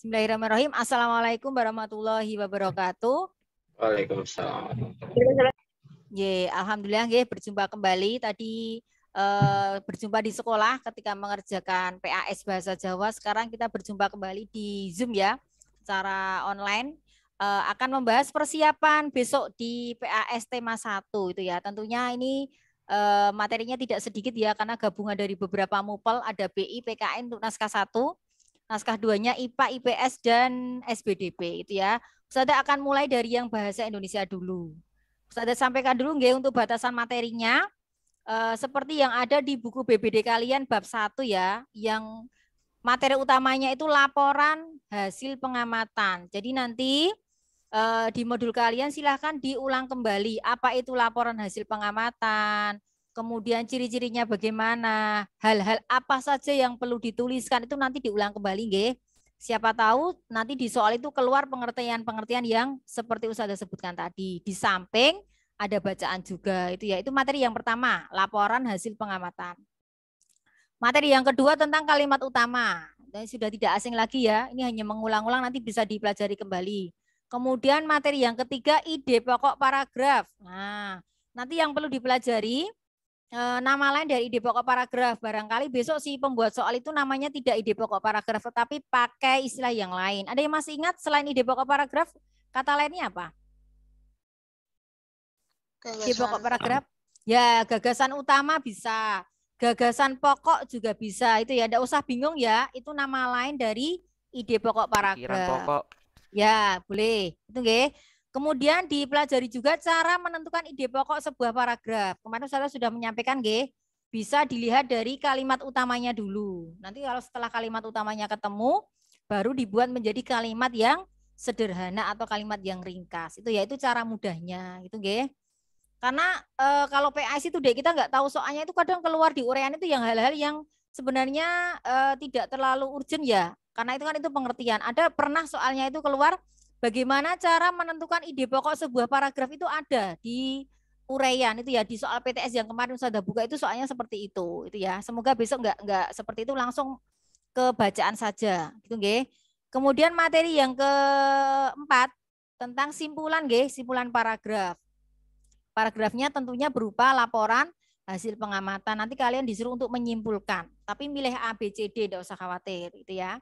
Bismillahirrahmanirrahim. Assalamualaikum warahmatullahi wabarakatuh. Waalaikumsalam. Ye, alhamdulillah ye, berjumpa kembali tadi eh, berjumpa di sekolah ketika mengerjakan PAS bahasa Jawa. Sekarang kita berjumpa kembali di Zoom ya, secara online eh, akan membahas persiapan besok di PAS tema 1 itu ya. Tentunya ini eh, materinya tidak sedikit ya karena gabungan dari beberapa mupel ada BI, PKN untuk naskah 1 naskah duanya IPA, IPS dan SBDP itu ya. Ustazah akan mulai dari yang bahasa Indonesia dulu. Ustazah sampaikan dulu nggih untuk batasan materinya E, seperti yang ada di buku BBD kalian bab 1 ya, yang materi utamanya itu laporan hasil pengamatan. Jadi nanti eh, di modul kalian silahkan diulang kembali apa itu laporan hasil pengamatan, kemudian ciri-cirinya bagaimana, hal-hal apa saja yang perlu dituliskan itu nanti diulang kembali nggih. Siapa tahu nanti di soal itu keluar pengertian-pengertian yang seperti usaha sebutkan tadi. Di samping ada bacaan juga itu ya. Itu materi yang pertama, laporan hasil pengamatan. Materi yang kedua tentang kalimat utama. Dan sudah tidak asing lagi ya. Ini hanya mengulang-ulang nanti bisa dipelajari kembali. Kemudian materi yang ketiga ide pokok paragraf. Nah, nanti yang perlu dipelajari Eh, nama lain dari ide pokok paragraf. Barangkali besok si pembuat soal itu namanya tidak ide pokok paragraf, tetapi pakai istilah yang lain. Ada yang masih ingat selain ide pokok paragraf, kata lainnya apa? Gagasan. Ide pokok paragraf? Ya, gagasan utama bisa. Gagasan pokok juga bisa. Itu ya, enggak usah bingung ya. Itu nama lain dari ide pokok paragraf. Pikiran pokok. Ya, boleh. Itu nggih. Kemudian dipelajari juga cara menentukan ide pokok sebuah paragraf. Kemarin saya sudah menyampaikan G, bisa dilihat dari kalimat utamanya dulu. Nanti kalau setelah kalimat utamanya ketemu, baru dibuat menjadi kalimat yang sederhana atau kalimat yang ringkas. Itu yaitu cara mudahnya, gitu G. Karena e, kalau PIC itu deh kita nggak tahu soalnya itu kadang keluar di urean itu yang hal-hal yang sebenarnya e, tidak terlalu urgent ya. Karena itu kan itu pengertian. Ada pernah soalnya itu keluar bagaimana cara menentukan ide pokok sebuah paragraf itu ada di uraian itu ya di soal PTS yang kemarin sudah buka itu soalnya seperti itu itu ya semoga besok nggak nggak seperti itu langsung ke bacaan saja gitu nge. kemudian materi yang keempat tentang simpulan nggih simpulan paragraf paragrafnya tentunya berupa laporan hasil pengamatan nanti kalian disuruh untuk menyimpulkan tapi milih A B C D tidak usah khawatir itu ya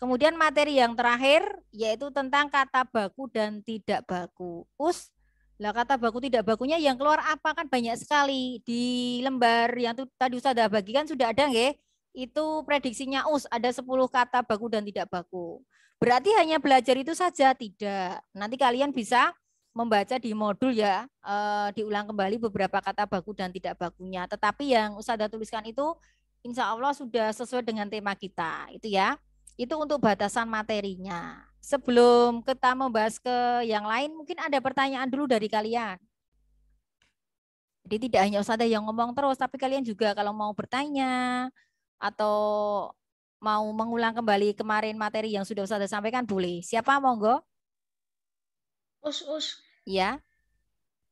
Kemudian materi yang terakhir yaitu tentang kata baku dan tidak baku. Us, lah kata baku tidak bakunya yang keluar apa kan banyak sekali di lembar yang tuh, tadi Ustaz sudah bagikan sudah ada nggih. Itu prediksinya us ada 10 kata baku dan tidak baku. Berarti hanya belajar itu saja tidak. Nanti kalian bisa membaca di modul ya e, diulang kembali beberapa kata baku dan tidak bakunya. Tetapi yang sudah tuliskan itu insya Allah sudah sesuai dengan tema kita itu ya. Itu untuk batasan materinya. Sebelum kita membahas ke yang lain, mungkin ada pertanyaan dulu dari kalian. Jadi tidak hanya ustazah yang ngomong terus, tapi kalian juga kalau mau bertanya atau mau mengulang kembali kemarin materi yang sudah ustazah sampaikan boleh. Siapa monggo? Us us. Ya.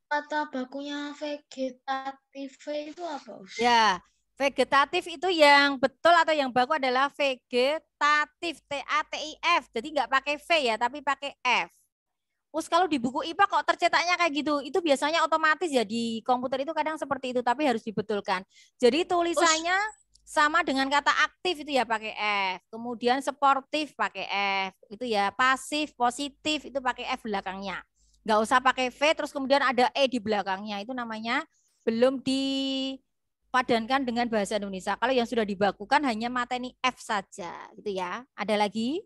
Kata bakunya vegetatif itu apa, Us? Ya, Vegetatif itu yang betul atau yang baku adalah vegetatif, T A T I F. Jadi nggak pakai V ya, tapi pakai F. terus kalau di buku IPA kok tercetaknya kayak gitu. Itu biasanya otomatis ya di komputer itu kadang seperti itu, tapi harus dibetulkan. Jadi tulisannya sama dengan kata aktif itu ya pakai F. Kemudian sportif pakai F. Itu ya pasif, positif itu pakai F belakangnya. Nggak usah pakai V terus kemudian ada E di belakangnya. Itu namanya belum di padankan dengan bahasa Indonesia. Kalau yang sudah dibakukan hanya materi F saja, gitu ya. Ada lagi?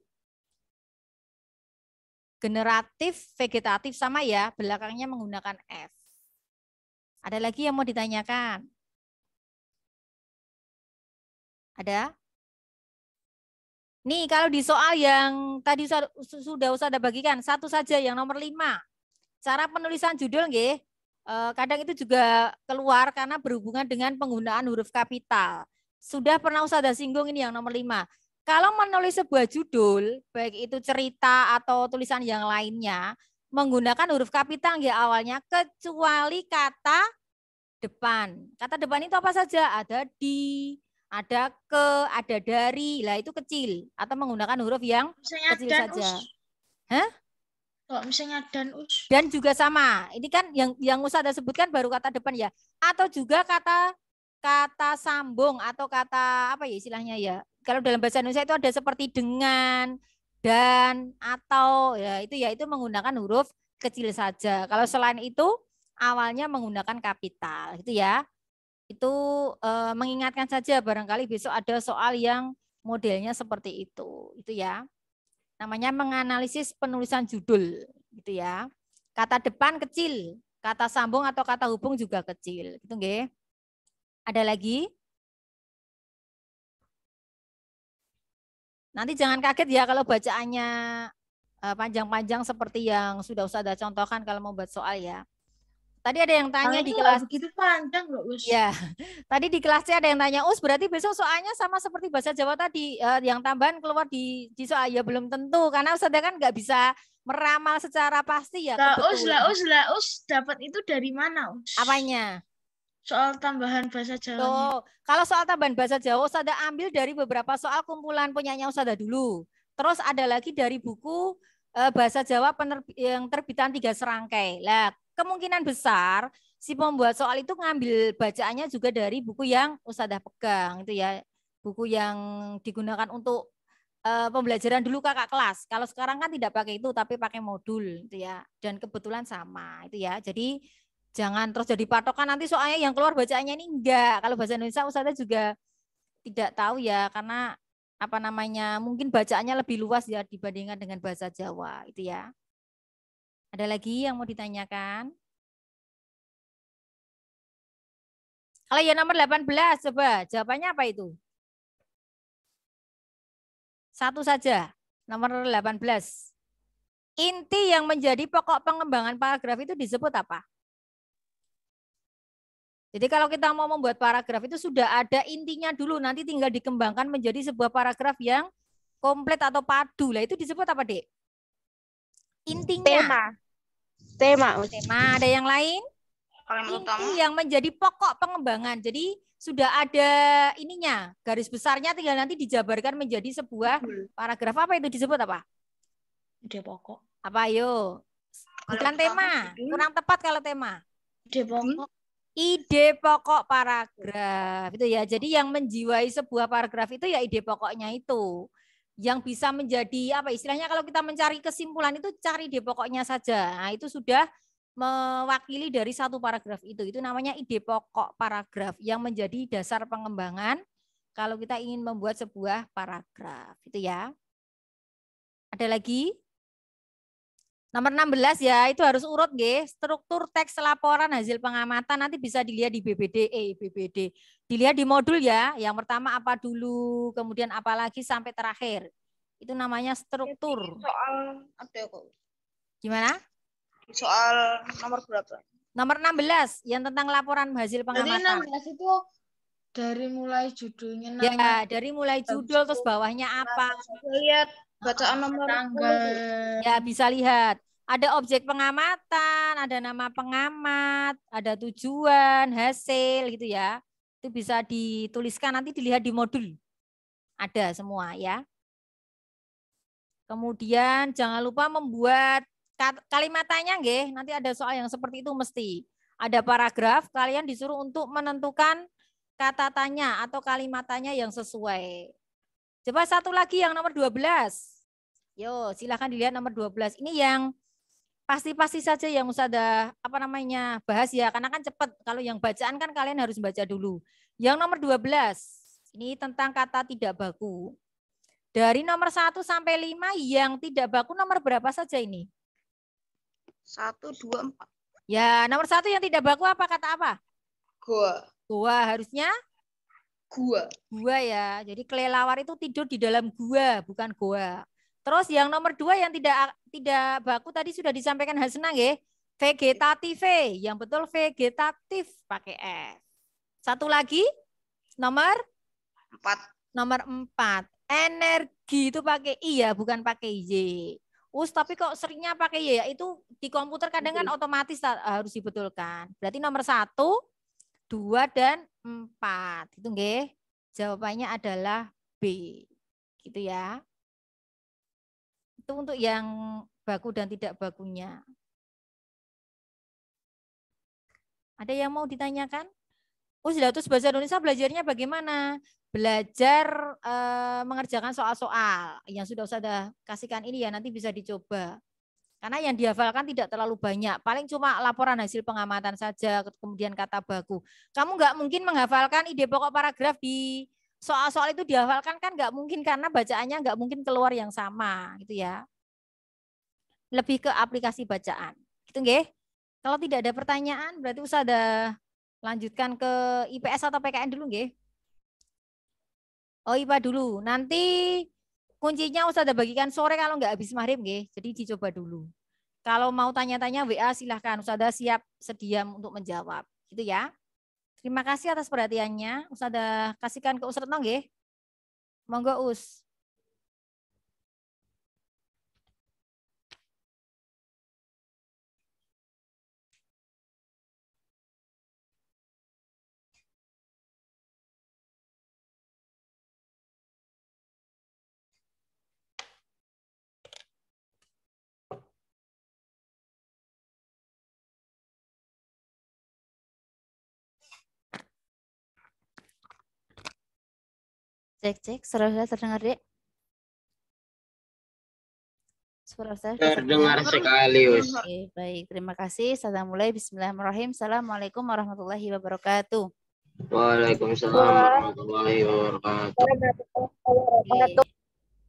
Generatif, vegetatif sama ya, belakangnya menggunakan F. Ada lagi yang mau ditanyakan? Ada? Nih kalau di soal yang tadi sudah usah ada bagikan, satu saja yang nomor lima. Cara penulisan judul nggih, Eh, kadang itu juga keluar karena berhubungan dengan penggunaan huruf kapital. Sudah pernah usaha singgung ini yang nomor lima. Kalau menulis sebuah judul, baik itu cerita atau tulisan yang lainnya, menggunakan huruf kapital ya awalnya, kecuali kata depan. Kata depan itu apa saja? Ada di, ada ke, ada dari, lah itu kecil. Atau menggunakan huruf yang Misalnya kecil saja. Us. Hah? Kalau misalnya dan us. Dan juga sama. Ini kan yang yang usah ada sebutkan baru kata depan ya. Atau juga kata kata sambung atau kata apa ya istilahnya ya. Kalau dalam bahasa Indonesia itu ada seperti dengan, dan, atau ya itu ya itu menggunakan huruf kecil saja. Kalau selain itu awalnya menggunakan kapital gitu ya. Itu e, mengingatkan saja barangkali besok ada soal yang modelnya seperti itu. Itu ya. Namanya menganalisis penulisan judul gitu ya. Kata depan kecil, kata sambung atau kata hubung juga kecil, gitu nggih. Ada lagi? Nanti jangan kaget ya kalau bacaannya eh, panjang-panjang seperti yang sudah ada contohkan kalau mau buat soal ya. Tadi ada yang tanya di kelas gitu panjang loh Us. Ya. Tadi di kelasnya ada yang tanya, "Us, berarti besok soalnya sama seperti bahasa Jawa tadi uh, yang tambahan keluar di di soal ya belum tentu karena Ustaz kan nggak bisa meramal secara pasti ya." Lah Us, lah Us, lah Us dapat itu dari mana Us? Apanya? Soal tambahan bahasa Jawa. Tuh, kalau soal tambahan bahasa Jawa Ustaz ambil dari beberapa soal kumpulan punyanya Ustaz dulu. Terus ada lagi dari buku eh, bahasa Jawa yang terbitan tiga serangkai. Lah, kemungkinan besar si pembuat soal itu ngambil bacaannya juga dari buku yang Ustazah pegang itu ya. Buku yang digunakan untuk uh, pembelajaran dulu kakak kelas. Kalau sekarang kan tidak pakai itu tapi pakai modul itu ya. Dan kebetulan sama itu ya. Jadi jangan terus jadi patokan nanti soalnya yang keluar bacaannya ini enggak. Kalau bahasa Indonesia usaha juga tidak tahu ya karena apa namanya mungkin bacaannya lebih luas ya dibandingkan dengan bahasa Jawa itu ya. Ada lagi yang mau ditanyakan? Kalau yang nomor 18, coba jawabannya apa itu? Satu saja, nomor 18. Inti yang menjadi pokok pengembangan paragraf itu disebut apa? Jadi kalau kita mau membuat paragraf itu sudah ada intinya dulu, nanti tinggal dikembangkan menjadi sebuah paragraf yang komplit atau padu. Lah itu disebut apa, Dek? Intinya. Tema. Tema. Oh, tema. Ada yang lain? inti yang menjadi pokok pengembangan. Jadi sudah ada ininya, garis besarnya tinggal nanti dijabarkan menjadi sebuah hmm. paragraf apa itu disebut apa? Ide pokok. Apa yo? Bukan tema, kurang tepat kalau tema. Ide pokok. Ide pokok paragraf itu ya. Jadi yang menjiwai sebuah paragraf itu ya ide pokoknya itu yang bisa menjadi apa ya, istilahnya kalau kita mencari kesimpulan itu cari ide pokoknya saja. Nah, itu sudah mewakili dari satu paragraf itu. Itu namanya ide pokok paragraf yang menjadi dasar pengembangan kalau kita ingin membuat sebuah paragraf. Itu ya. Ada lagi? Nomor 16 ya, itu harus urut G. Struktur teks laporan hasil pengamatan nanti bisa dilihat di BBDE, eh, BBD. Dilihat di modul ya, yang pertama apa dulu, kemudian apa lagi sampai terakhir. Itu namanya struktur. Soal ada ya kok. Gimana? Soal nomor berapa? Nomor 16 yang tentang laporan hasil pengamatan. Jadi 16 itu dari mulai judulnya Ya, dari mulai judul terus bawahnya apa? Lihat Bacaan nomor tanggal. Ya, bisa lihat. Ada objek pengamatan, ada nama pengamat, ada tujuan, hasil gitu ya. Itu bisa dituliskan nanti dilihat di modul. Ada semua ya. Kemudian jangan lupa membuat kalimat tanya nggih. Nanti ada soal yang seperti itu mesti. Ada paragraf, kalian disuruh untuk menentukan kata tanya atau kalimat tanya yang sesuai. Coba satu lagi yang nomor 12. Yo, silakan dilihat nomor 12. Ini yang pasti-pasti saja yang ada apa namanya bahas ya, karena kan cepat. Kalau yang bacaan kan kalian harus baca dulu. Yang nomor 12, ini tentang kata tidak baku. Dari nomor 1 sampai 5 yang tidak baku nomor berapa saja ini? 1, 2, 4. Ya, nomor satu yang tidak baku apa kata apa? Gua. Gua harusnya? gua. Gua ya. Jadi kelelawar itu tidur di dalam gua, bukan gua. Terus yang nomor dua yang tidak tidak baku tadi sudah disampaikan Hasna ya. Vegetatif. yang betul vegetatif pakai F. Satu lagi, nomor? Empat. Nomor empat. Energi itu pakai I ya, bukan pakai Y. Us, tapi kok seringnya pakai Y ya? Itu di komputer kadang kan otomatis harus dibetulkan. Berarti nomor satu, 2 dan 4. Itu nggih. Jawabannya adalah B. Gitu ya. Itu untuk yang baku dan tidak bakunya. Ada yang mau ditanyakan? terus bahasa Indonesia belajarnya bagaimana? Belajar e, mengerjakan soal-soal yang sudah saya kasihkan ini ya nanti bisa dicoba. Karena yang dihafalkan tidak terlalu banyak, paling cuma laporan hasil pengamatan saja, kemudian kata baku. Kamu nggak mungkin menghafalkan ide pokok paragraf di soal-soal itu dihafalkan kan nggak mungkin karena bacaannya nggak mungkin keluar yang sama, gitu ya. Lebih ke aplikasi bacaan, gitu nggih. Kalau tidak ada pertanyaan, berarti usah ada lanjutkan ke IPS atau PKN dulu nggih. Oh IPA dulu. Nanti Kuncinya usah ada bagikan sore kalau nggak habis maghrib nggih. Jadi dicoba dulu. Kalau mau tanya-tanya WA silahkan. ada siap sedia untuk menjawab. Gitu ya. Terima kasih atas perhatiannya. ada kasihkan ke Ustaz Retno nggih. Monggo Us. Cek, cek. Suara saya terdengar, Dek? Suara saya terdengar, sekali sekali, Oke, baik. Terima kasih. Saya mulai. Bismillahirrahmanirrahim. Assalamualaikum warahmatullahi wabarakatuh. Waalaikumsalam warahmatullahi wabarakatuh.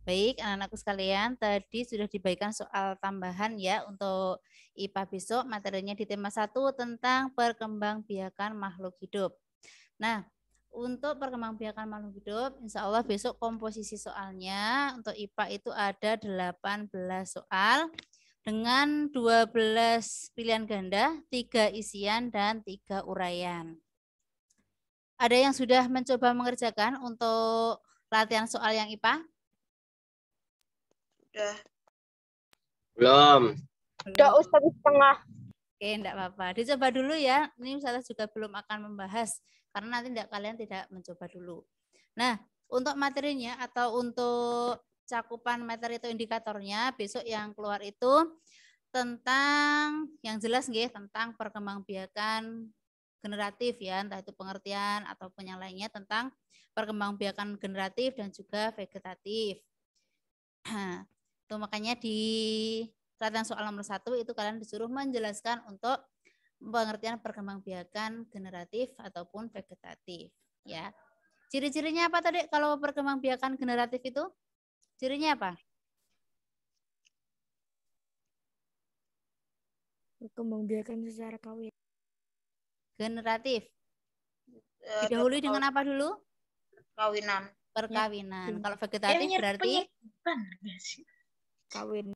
Baik, anak-anakku sekalian, tadi sudah dibaikan soal tambahan ya untuk IPA besok materinya di tema 1 tentang perkembangbiakan makhluk hidup. Nah, untuk perkembangbiakan makhluk hidup, insya Allah besok komposisi soalnya untuk IPA itu ada 18 soal dengan 12 pilihan ganda, tiga isian, dan tiga uraian. Ada yang sudah mencoba mengerjakan untuk latihan soal yang IPA? Sudah. Belum. Sudah ustadz setengah. Oke, enggak apa-apa. Dicoba dulu ya. Ini Ustaz juga belum akan membahas karena nanti tidak kalian tidak mencoba dulu. Nah, untuk materinya atau untuk cakupan materi atau indikatornya besok yang keluar itu tentang yang jelas nggih tentang perkembangbiakan generatif ya entah itu pengertian atau yang lainnya tentang perkembangbiakan generatif dan juga vegetatif. itu makanya di latihan soal nomor satu itu kalian disuruh menjelaskan untuk pengertian perkembangbiakan generatif ataupun vegetatif ya. Ciri-cirinya apa tadi kalau perkembangbiakan generatif itu? Cirinya apa? Perkembangbiakan secara kawin. Generatif. Eh, Didahului dengan apa dulu? Kawinan. Perkawinan. Ya. Kalau vegetatif berarti kawin.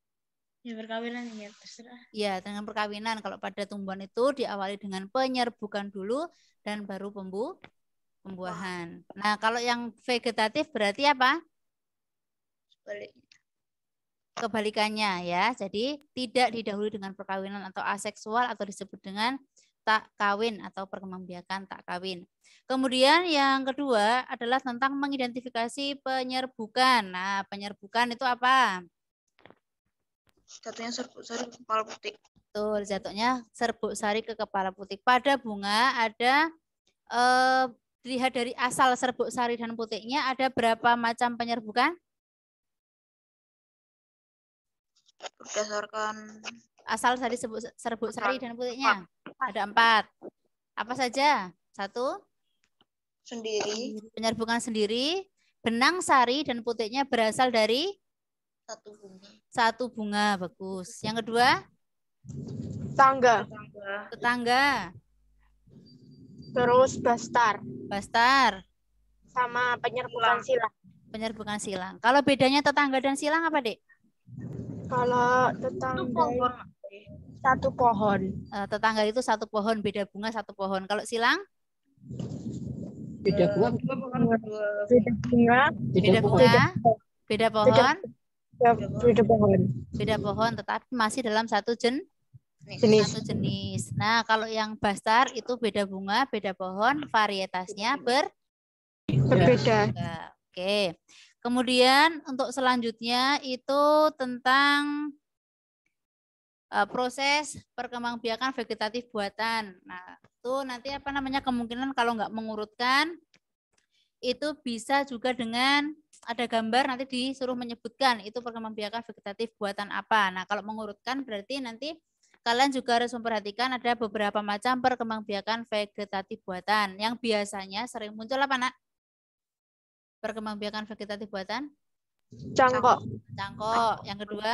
Ya perkawinan ya terserah. Ya dengan perkawinan kalau pada tumbuhan itu diawali dengan penyerbukan dulu dan baru pembu pembuahan. Oh. Nah kalau yang vegetatif berarti apa? Sebaliknya. Kebalikannya ya. Jadi tidak didahului dengan perkawinan atau aseksual atau disebut dengan tak kawin atau perkembangbiakan tak kawin. Kemudian yang kedua adalah tentang mengidentifikasi penyerbukan. Nah, penyerbukan itu apa? jatuhnya serbuk sari ke kepala putik, Betul, jatuhnya serbuk sari ke kepala putik. Pada bunga ada eh, lihat dari asal serbuk sari dan putiknya ada berapa macam penyerbukan? Berdasarkan asal dari serbuk, serbuk sari dan putihnya ada empat. Apa saja? Satu. Sendiri. Penyerbukan sendiri. Benang sari dan putiknya berasal dari satu bunga. Satu bunga, bagus. Yang kedua? Tangga. Tetangga. Terus bastar. Bastar. Sama penyerbukan silang. Penyerbukan silang. Kalau bedanya tetangga dan silang apa, Dek? Kalau tetangga satu pohon. Eh, tetangga itu satu pohon, beda bunga satu pohon. Kalau silang? Beda bunga. Eh, beda bunga. Beda bunga. Beda, pohon. Beda, Ya, beda pohon. Beda pohon, tetapi masih dalam satu jen jenis. Satu jenis. Nah, kalau yang bastar itu beda bunga, beda pohon, varietasnya ber berbeda. Oke. Kemudian untuk selanjutnya itu tentang eh, proses perkembangbiakan vegetatif buatan. Nah, itu nanti apa namanya kemungkinan kalau nggak mengurutkan itu bisa juga dengan ada gambar nanti disuruh menyebutkan itu perkembangbiakan vegetatif buatan apa. Nah, kalau mengurutkan berarti nanti kalian juga harus memperhatikan ada beberapa macam perkembangbiakan vegetatif buatan yang biasanya sering muncul apa, Nak? Perkembangbiakan vegetatif buatan? Cangkok. Cangkok. Yang kedua?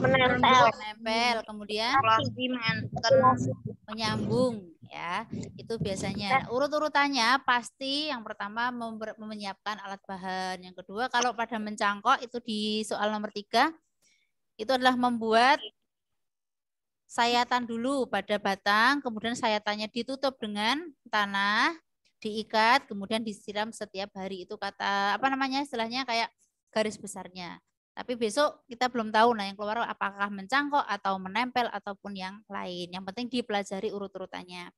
Menempel. Menempel. Kemudian? Menyambung. Ya, itu biasanya. Ya. Urut-urutannya pasti yang pertama menyiapkan alat bahan. Yang kedua, kalau pada mencangkok itu di soal nomor tiga, itu adalah membuat sayatan dulu pada batang, kemudian sayatannya ditutup dengan tanah, diikat kemudian disiram setiap hari itu kata apa namanya istilahnya kayak garis besarnya. Tapi besok kita belum tahu nah yang keluar apakah mencangkok atau menempel ataupun yang lain. Yang penting dipelajari urut-urutannya.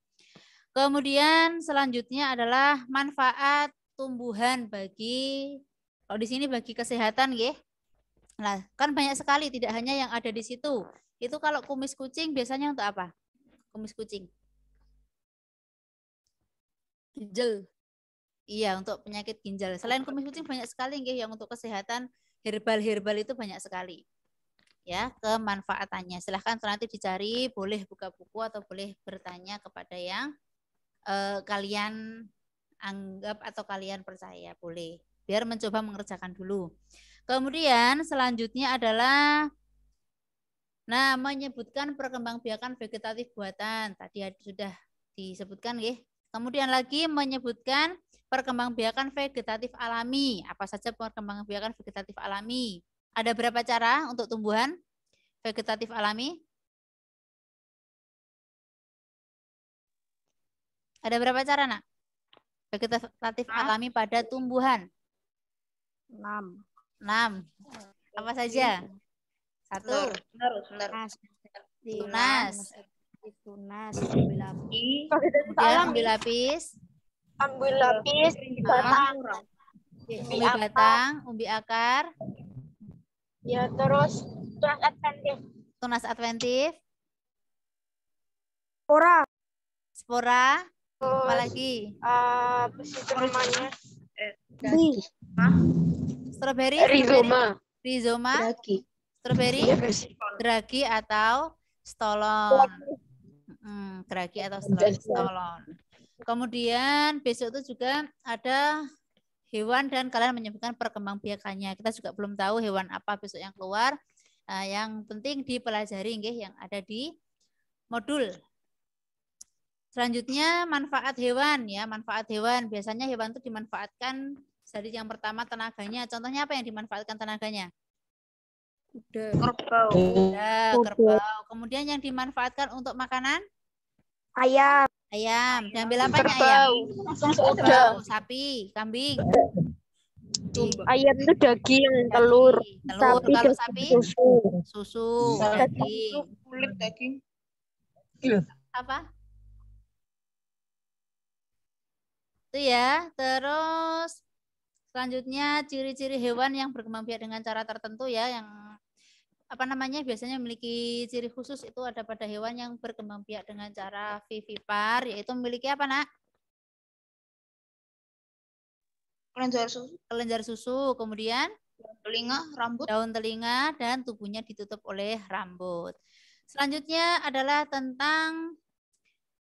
Kemudian selanjutnya adalah manfaat tumbuhan bagi kalau di sini bagi kesehatan ya. Nah, kan banyak sekali tidak hanya yang ada di situ. Itu kalau kumis kucing biasanya untuk apa? Kumis kucing ginjal. Iya, untuk penyakit ginjal. Selain kumis kucing banyak sekali nggih yang untuk kesehatan herbal-herbal itu banyak sekali. Ya, kemanfaatannya. Silahkan nanti dicari, boleh buka buku atau boleh bertanya kepada yang eh, kalian anggap atau kalian percaya, boleh. Biar mencoba mengerjakan dulu. Kemudian selanjutnya adalah nah menyebutkan perkembangbiakan vegetatif buatan. Tadi sudah disebutkan nggih Kemudian lagi menyebutkan perkembangbiakan vegetatif alami. Apa saja perkembangbiakan vegetatif alami? Ada berapa cara untuk tumbuhan vegetatif alami? Ada berapa cara, Nak? Vegetatif Enam. alami pada tumbuhan. 6. 6. Apa saja? Satu. Lunas. Lunas tunas ambil lapis kemudian ambil ya. lapis ambil lapis batang iya, umbi batang umbi akar ya terus tunas adventif tunas adventif spora spora apa lagi eh, uh, eh, strawberry rizoma rizoma strawberry iya, dragi atau stolon hmm, atau stolon. Kemudian besok itu juga ada hewan dan kalian menyebutkan perkembang biakannya. Kita juga belum tahu hewan apa besok yang keluar. Nah, yang penting dipelajari nggih yang ada di modul. Selanjutnya manfaat hewan ya, manfaat hewan. Biasanya hewan itu dimanfaatkan dari yang pertama tenaganya. Contohnya apa yang dimanfaatkan tenaganya? Kerbau. Ya kerbau. Kemudian yang dimanfaatkan untuk makanan? Ayam. Ayam. apa apa ayam? Langsung Sapi, kambing. Ayam itu daging, telur. Telur. Sapi, kalau sapi? Susu. Susu. Daging. Kulit daging. Iya. Apa? Itu ya. Terus selanjutnya ciri-ciri hewan yang berkembang biak dengan cara tertentu ya yang apa namanya biasanya memiliki ciri khusus itu ada pada hewan yang berkembang biak dengan cara vivipar yaitu memiliki apa nak? Kelenjar susu. Kelenjar susu, kemudian telinga, rambut. Daun telinga dan tubuhnya ditutup oleh rambut. Selanjutnya adalah tentang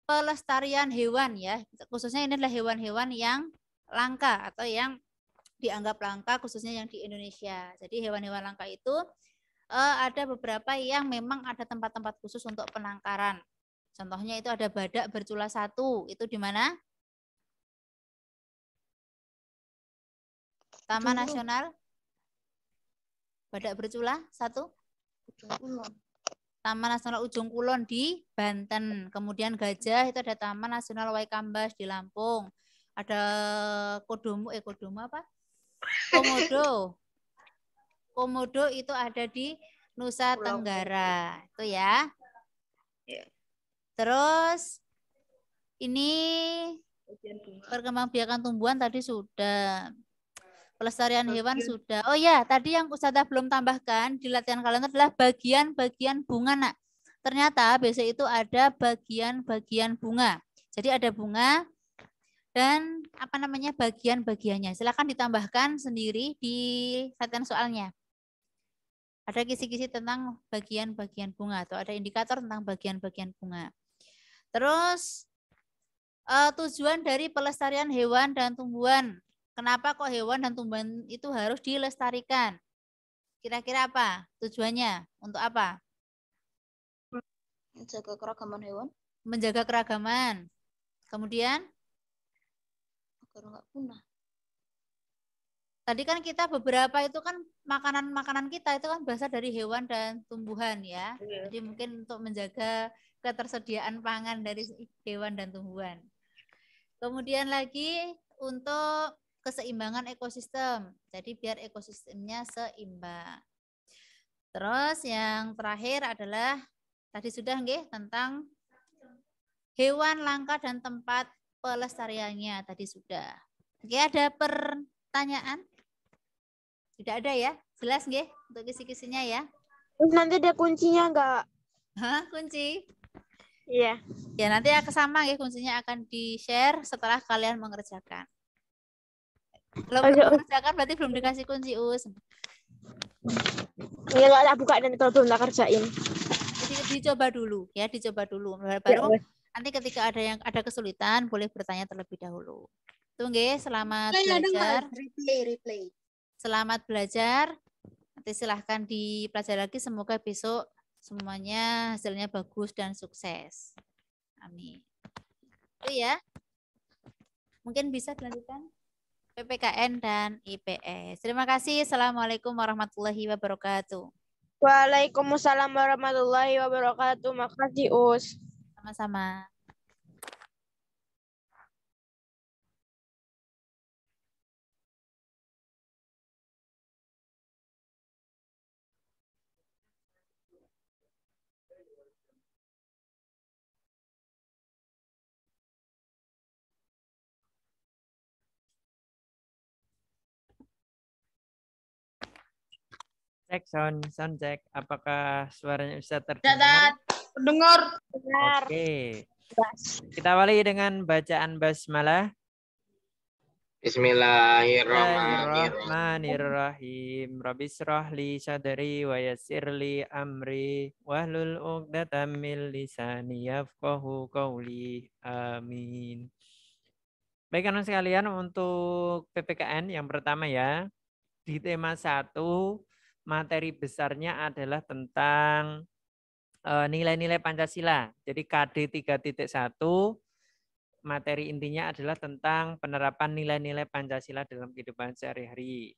pelestarian hewan ya. Khususnya ini adalah hewan-hewan yang langka atau yang dianggap langka khususnya yang di Indonesia. Jadi hewan-hewan langka itu uh, ada beberapa yang memang ada tempat-tempat khusus untuk penangkaran. Contohnya itu ada badak bercula satu, itu di mana? Taman Nasional Badak bercula satu. Taman Nasional Ujung Kulon di Banten. Kemudian gajah itu ada Taman Nasional Waikambas di Lampung. Ada kodomo eh kodomo apa? Komodo Komodo itu ada di Nusa Pulau Tenggara. Pulau. Itu ya. Iya. Terus ini perkembangbiakan tumbuhan tadi sudah. Pelestarian hewan sudah. Oh ya, tadi yang Ustazah belum tambahkan di latihan kalian adalah bagian-bagian bunga, Nak. Ternyata besok itu ada bagian-bagian bunga. Jadi ada bunga dan apa namanya bagian-bagiannya. Silakan ditambahkan sendiri di latihan soalnya. Ada kisi-kisi tentang bagian-bagian bunga atau ada indikator tentang bagian-bagian bunga. Terus uh, tujuan dari pelestarian hewan dan tumbuhan. Kenapa kok hewan dan tumbuhan itu harus dilestarikan? Kira-kira apa tujuannya? Untuk apa? Menjaga keragaman hewan. Menjaga keragaman. Kemudian? Agar nggak punah tadi kan kita beberapa itu kan makanan-makanan kita itu kan berasal dari hewan dan tumbuhan ya. Yeah. Jadi mungkin untuk menjaga ketersediaan pangan dari hewan dan tumbuhan. Kemudian lagi untuk keseimbangan ekosistem. Jadi biar ekosistemnya seimbang. Terus yang terakhir adalah tadi sudah nggih tentang hewan langka dan tempat pelestariannya tadi sudah. Oke, ada pertanyaan? Tidak ada ya? Jelas nggih untuk kisi-kisinya ya? nanti ada kuncinya nggak? Hah, kunci? Iya. Yeah. Ya nanti akan sama nggih kuncinya akan di-share setelah kalian mengerjakan. Kalau oh, belum mengerjakan berarti belum dikasih kunci us. Iya nggak tak buka dan kalau belum tak kerjain. Jadi dicoba dulu ya, dicoba dulu. Iya, baru ya, nanti ketika ada yang ada kesulitan boleh bertanya terlebih dahulu. Tunggu, selamat ya, belajar. Replay, replay. Selamat belajar. Nanti silahkan dipelajari lagi. Semoga besok semuanya hasilnya bagus dan sukses. Amin. Itu ya. Mungkin bisa dilanjutkan PPKN dan IPS. Terima kasih. Assalamualaikum warahmatullahi wabarakatuh. Waalaikumsalam warahmatullahi wabarakatuh. Makasih, Us. Sama-sama. Cek sound, sound cek Apakah suaranya bisa terdengar? Dengar. Oke. Okay. Kita awali dengan bacaan basmalah. Bismillahirrahmanirrahim. Rabbi srohli sadri wa yassirli amri wahlul 'uqdatam min lisani yafqahu qawli. Amin. Baik anak sekalian untuk PPKN yang pertama ya. Di tema 1 materi besarnya adalah tentang eh, nilai-nilai Pancasila. Jadi KD 3.1 materi intinya adalah tentang penerapan nilai-nilai Pancasila dalam kehidupan sehari-hari.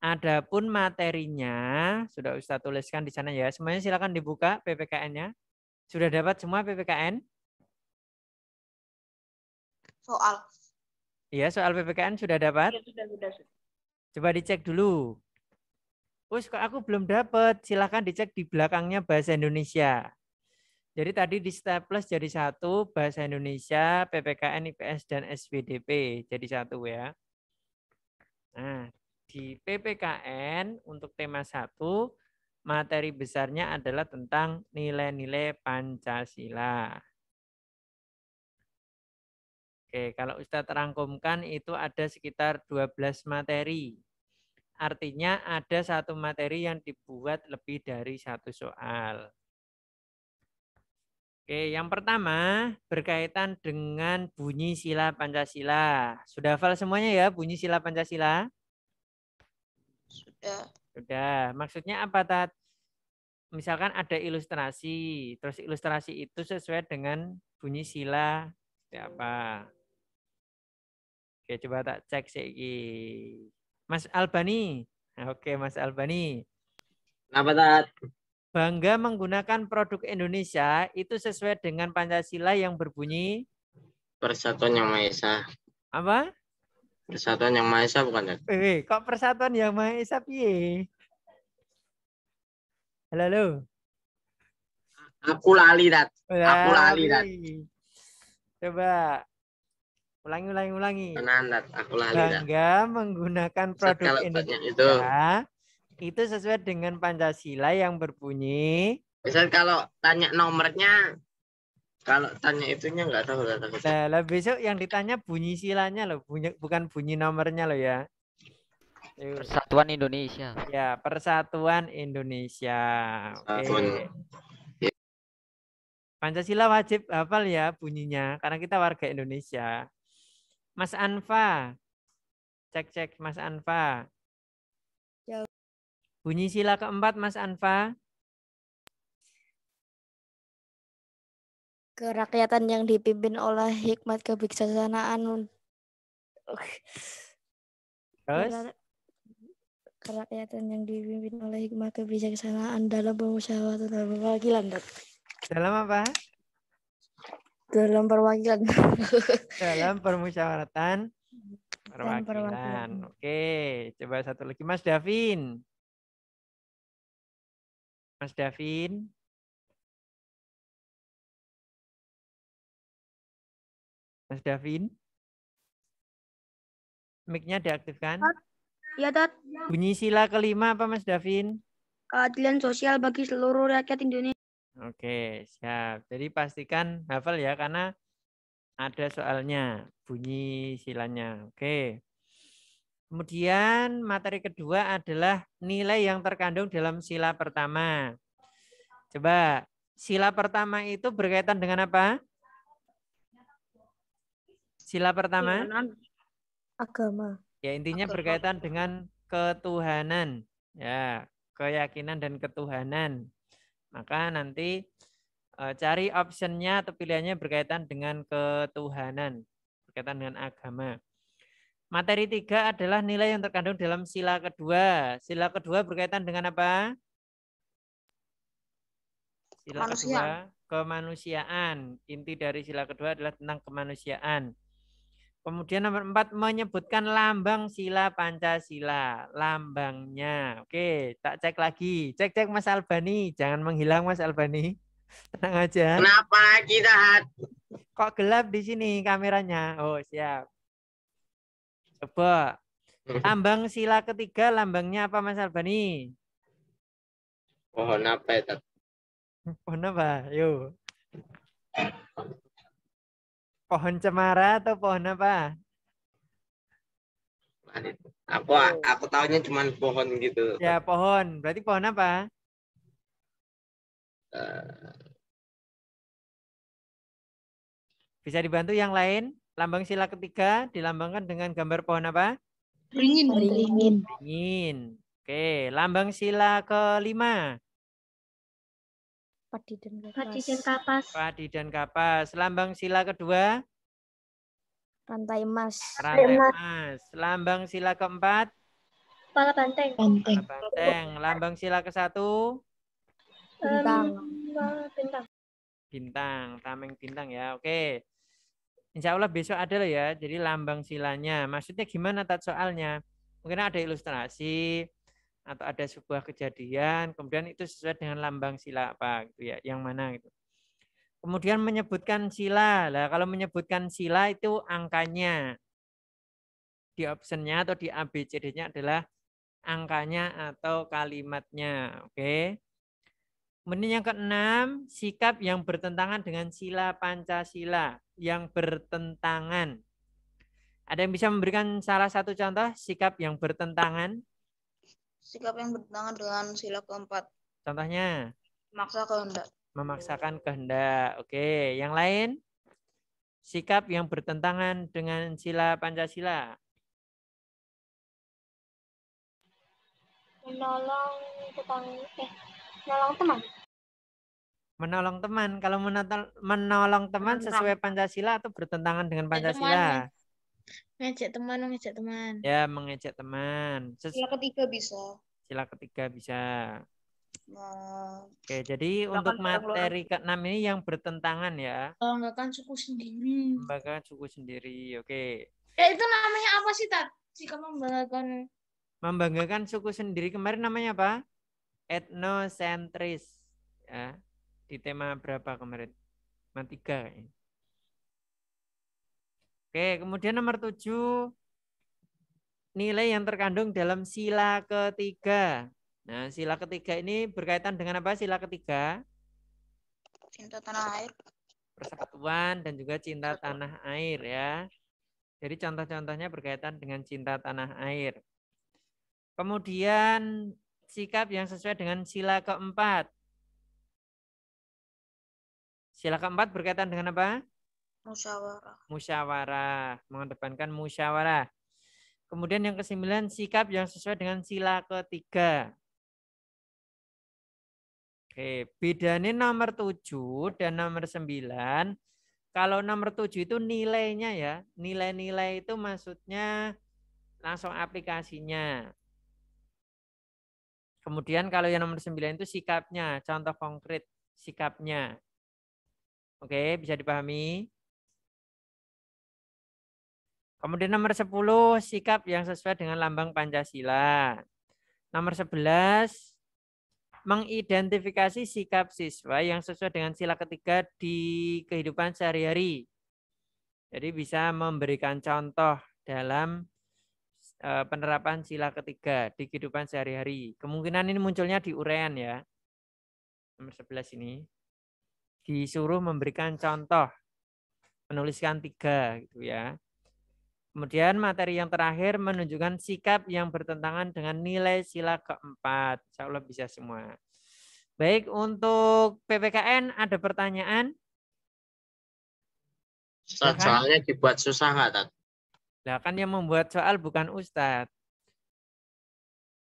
Adapun materinya sudah Ustaz tuliskan di sana ya. Semuanya silakan dibuka PPKN-nya. Sudah dapat semua PPKN? Soal. Iya, soal PPKN sudah dapat? Ya, sudah, sudah. Coba dicek dulu kok aku belum dapat, silahkan dicek di belakangnya bahasa Indonesia. Jadi tadi di step plus jadi satu bahasa Indonesia, PPKN, IPS dan SPDP jadi satu ya. Nah, di PPKN untuk tema satu materi besarnya adalah tentang nilai-nilai Pancasila. Oke, kalau Ustadz rangkumkan itu ada sekitar 12 materi Artinya ada satu materi yang dibuat lebih dari satu soal. Oke, yang pertama berkaitan dengan bunyi sila Pancasila. Sudah hafal semuanya ya bunyi sila Pancasila? Sudah. Sudah. Maksudnya apa, Tat? Misalkan ada ilustrasi, terus ilustrasi itu sesuai dengan bunyi sila apa? Oke, coba tak cek sih. Mas Albani. Nah, oke, Mas Albani. Kenapa, Tat? Bangga menggunakan produk Indonesia itu sesuai dengan Pancasila yang berbunyi Persatuan Yang Maha Esa. Apa? Persatuan Yang Maha Esa bukan, Tat? Eh, eh kok Persatuan Yang Maha Esa piye? Halo, halo. Aku lali, Tat. Aku lali, Tat. Coba Ulangi, ulangi, ulangi. Penandat, aku Bangga menggunakan produk Indonesia itu. itu sesuai dengan Pancasila yang berbunyi. Misal kalau tanya nomornya, kalau tanya itunya nggak tahu. Nggak tahu. Nah, lah besok yang ditanya bunyi silanya loh, bunyi, bukan bunyi nomornya loh ya. Persatuan Indonesia. Ya, Persatuan Indonesia. Oke. Okay. Pancasila wajib hafal ya bunyinya karena kita warga Indonesia. Mas Anfa. Cek-cek Mas Anfa. Ya. Bunyi sila keempat Mas Anfa. Kerakyatan yang dipimpin oleh hikmat kebijaksanaan. Terus? Kerakyatan yang dipimpin oleh hikmat kebijaksanaan dalam pemusyawaratan dalam perwakilan. Dalam apa? dalam perwakilan dalam permusyawaratan perwakilan. perwakilan. Oke, coba satu lagi Mas Davin. Mas Davin. Mas Davin. Mic-nya diaktifkan. Iya, Tat. Bunyi sila kelima apa Mas Davin? Keadilan sosial bagi seluruh rakyat Indonesia. Oke, siap. Jadi pastikan hafal ya karena ada soalnya, bunyi silanya. Oke. Kemudian materi kedua adalah nilai yang terkandung dalam sila pertama. Coba sila pertama itu berkaitan dengan apa? Sila pertama? Agama. Ya intinya berkaitan dengan ketuhanan, ya keyakinan dan ketuhanan. Maka nanti e, cari optionnya atau pilihannya berkaitan dengan ketuhanan, berkaitan dengan agama. Materi tiga adalah nilai yang terkandung dalam sila kedua. Sila kedua berkaitan dengan apa? Sila kedua, kemanusiaan. Inti dari sila kedua adalah tentang kemanusiaan. Kemudian nomor empat menyebutkan lambang sila Pancasila, lambangnya. Oke, tak cek lagi. Cek-cek Mas Albani, jangan menghilang Mas Albani. Tenang aja. Kenapa kita? Kok gelap di sini kameranya? Oh, siap. Coba. Hmm. Lambang sila ketiga, lambangnya apa Mas Albani? Pohon apa ya, Pohon apa? Yuk pohon cemara atau pohon apa? Aku aku tahunya cuma pohon gitu. Ya pohon. Berarti pohon apa? Eh. Bisa dibantu yang lain? Lambang sila ketiga dilambangkan dengan gambar pohon apa? Beringin. ringin. Ringin. Oke, lambang sila kelima padi dan Kapas. dan Kapas. dan Kapas. Lambang sila kedua? Rantai emas. Rantai emas. Lambang sila keempat? Pala banteng. Banteng. Pala banteng. Lambang sila ke satu? Bintang. Bintang. Bintang. Tameng bintang ya. Oke. Insya Allah besok ada loh ya. Jadi lambang silanya. Maksudnya gimana tat soalnya? Mungkin ada ilustrasi atau ada sebuah kejadian, kemudian itu sesuai dengan lambang sila apa gitu ya, yang mana gitu. Kemudian menyebutkan sila. Lah kalau menyebutkan sila itu angkanya di optionnya atau di ABCD-nya adalah angkanya atau kalimatnya, oke. Okay? yang keenam, sikap yang bertentangan dengan sila Pancasila yang bertentangan. Ada yang bisa memberikan salah satu contoh sikap yang bertentangan? sikap yang bertentangan dengan sila keempat. Contohnya? Memaksa kehendak. Memaksakan kehendak. Oke, yang lain? Sikap yang bertentangan dengan sila Pancasila. Menolong tentang eh, menolong teman. Menolong teman. Kalau menolong teman sesuai Pancasila atau bertentangan dengan Pancasila? ngejek teman, ngejek teman. Ya, mengejek teman. Ses sila ketiga bisa. Sila ketiga bisa. Nah, Oke, jadi untuk materi ke-6 ini yang bertentangan ya. Membanggakan suku sendiri. Membanggakan suku sendiri. Oke. Ya itu namanya apa sih, Tat? Jika membanggakan membanggakan suku sendiri kemarin namanya apa? Etnosentris. Ya. Di tema berapa kemarin? Tema 3 Oke, kemudian nomor tujuh, nilai yang terkandung dalam sila ketiga. Nah, sila ketiga ini berkaitan dengan apa sila ketiga? Cinta tanah air. Persatuan dan juga cinta tanah air ya. Jadi contoh-contohnya berkaitan dengan cinta tanah air. Kemudian sikap yang sesuai dengan sila keempat. Sila keempat berkaitan dengan apa? Musyawarah. Musyawarah. Mengedepankan musyawarah. Kemudian yang kesembilan, sikap yang sesuai dengan sila ketiga. Oke, bedanya nomor tujuh dan nomor sembilan. Kalau nomor tujuh itu nilainya ya. Nilai-nilai itu maksudnya langsung aplikasinya. Kemudian kalau yang nomor sembilan itu sikapnya, contoh konkret sikapnya. Oke, bisa dipahami? Kemudian nomor 10, sikap yang sesuai dengan lambang Pancasila. Nomor 11, mengidentifikasi sikap siswa yang sesuai dengan sila ketiga di kehidupan sehari-hari. Jadi bisa memberikan contoh dalam eh, penerapan sila ketiga di kehidupan sehari-hari. Kemungkinan ini munculnya di urean ya. Nomor 11 ini. Disuruh memberikan contoh. Menuliskan tiga gitu ya Kemudian materi yang terakhir menunjukkan sikap yang bertentangan dengan nilai sila keempat. Insya Allah bisa semua. Baik, untuk PPKN ada pertanyaan? Ustaz, soalnya dibuat susah nggak, Tad? Nah, kan yang membuat soal bukan Ustadz.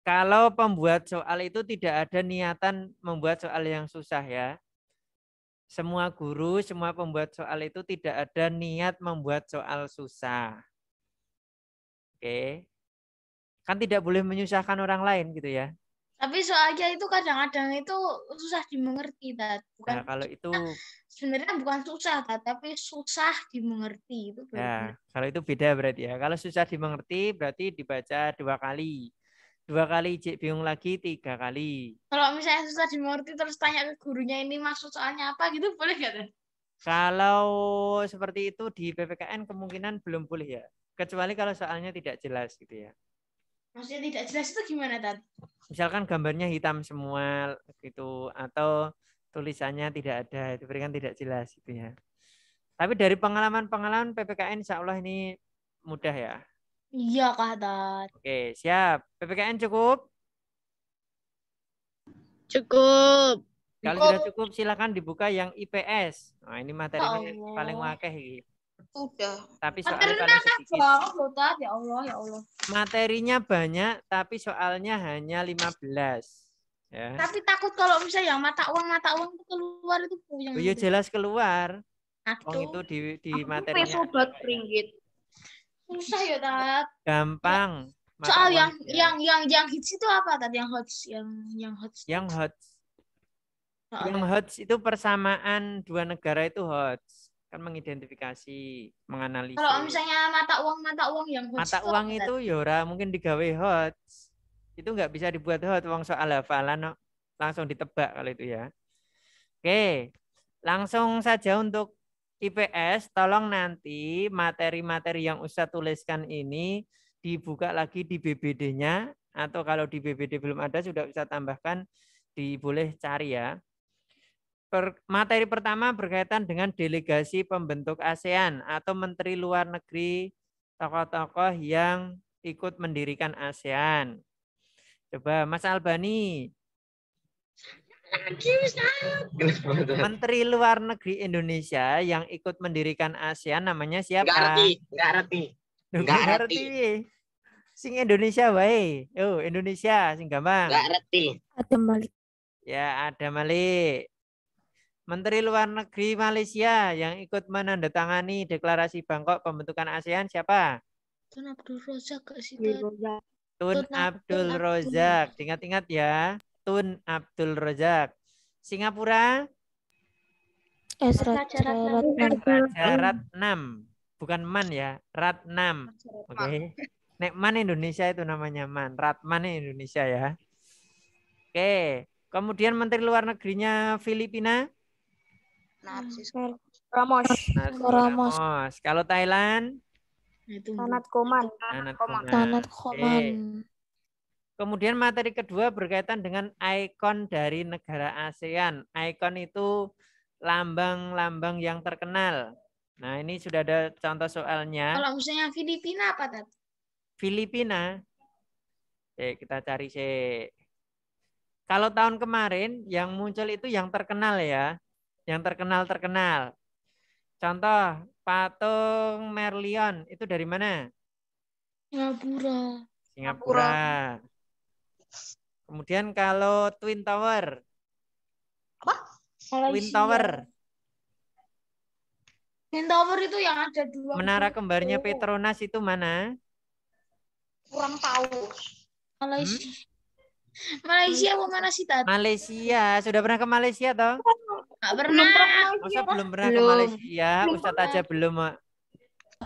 Kalau pembuat soal itu tidak ada niatan membuat soal yang susah ya semua guru, semua pembuat soal itu tidak ada niat membuat soal susah. Oke. Kan tidak boleh menyusahkan orang lain gitu ya. Tapi soalnya itu kadang-kadang itu susah dimengerti, Tat. Bukan nah, kalau itu sebenarnya bukan susah, Tat, tapi susah dimengerti itu. Benar. Nah, kalau itu beda berarti ya. Kalau susah dimengerti berarti dibaca dua kali. Dua kali bingung lagi tiga kali. Kalau misalnya susah dimengerti terus tanya ke gurunya ini maksud soalnya apa gitu boleh nggak, Kalau seperti itu di PPKN kemungkinan belum boleh ya kecuali kalau soalnya tidak jelas gitu ya. Maksudnya tidak jelas itu gimana, Tat? Misalkan gambarnya hitam semua gitu atau tulisannya tidak ada, itu berikan tidak jelas gitu ya. Tapi dari pengalaman-pengalaman PPKN insya Allah ini mudah ya. Iya Kak Tat. Oke siap. PPKN cukup? Cukup. Kalau sudah cukup silakan dibuka yang IPS. Nah ini materi ya paling wakeh. Gitu udah. Tapi materinya kan ya Allah ya Allah. Materinya banyak tapi soalnya hanya 15. Ya. Tapi takut kalau misalnya yang mata uang mata uang itu keluar itu puyeng. Oh iya gitu. jelas keluar. Aduh. Uang itu di di Aku materinya. buat ringgit. Susah ya Tat. Gampang. Mata Soal yang ya. yang yang yang hits itu apa tadi? Yang hot yang yang hot. Yang hot. Yang hot itu persamaan dua negara itu hot kan mengidentifikasi, menganalisis. Kalau misalnya mata uang mata uang yang hot mata uang itu yora ya mungkin digawe hot. Itu nggak bisa dibuat hot uang soal hafalan langsung ditebak kalau itu ya. Oke. Langsung saja untuk IPS tolong nanti materi-materi yang Ustadz tuliskan ini dibuka lagi di BBD-nya atau kalau di BBD belum ada sudah bisa tambahkan di boleh cari ya. Per, materi pertama berkaitan dengan delegasi pembentuk ASEAN atau menteri luar negeri tokoh-tokoh yang ikut mendirikan ASEAN. Coba Mas Albani. Menteri Luar Negeri Indonesia yang ikut mendirikan ASEAN namanya siapa? Enggak ngerti, enggak Enggak Sing Indonesia wae. Oh, Indonesia sing gampang. Enggak Ada Malik. Ya, ada Malik. Menteri Luar Negeri Malaysia yang ikut menandatangani deklarasi Bangkok pembentukan ASEAN siapa? Tun Abdul Rozak. Tun Abdul Rozak. Ingat-ingat ya. Tun Abdul Rozak. Singapura? Esrat Ratnam. Bukan Man ya, Ratnam. Oke. Okay. Nek Man Indonesia itu namanya Man. Ratman Indonesia ya. Oke. Okay. Kemudian Menteri Luar Negerinya Filipina? Narsis hmm. Ramos. Kalau Thailand? Nah, Tanat Koman. Tanat Koman. Tanat Koman. Kemudian materi kedua berkaitan dengan ikon dari negara ASEAN. Ikon itu lambang-lambang yang terkenal. Nah, ini sudah ada contoh soalnya. Kalau misalnya Filipina apa, tadi? Filipina. Oke, kita cari sih. Kalau tahun kemarin yang muncul itu yang terkenal ya yang terkenal-terkenal. Contoh, patung Merlion itu dari mana? Singapura. Singapura. Kemudian kalau Twin Tower. Apa? Malaysia. Twin Tower. Twin Tower itu yang ada dua. Menara kembarnya oh. Petronas itu mana? Kurang tahu. Malaysia. Hmm? Malaysia mau mana sih tadi? Malaysia. Sudah pernah ke Malaysia toh? Enggak pernah. Belum pernah Masa belum pernah belum. ke Malaysia? Belum Ustadz pernah. aja belum, Mak.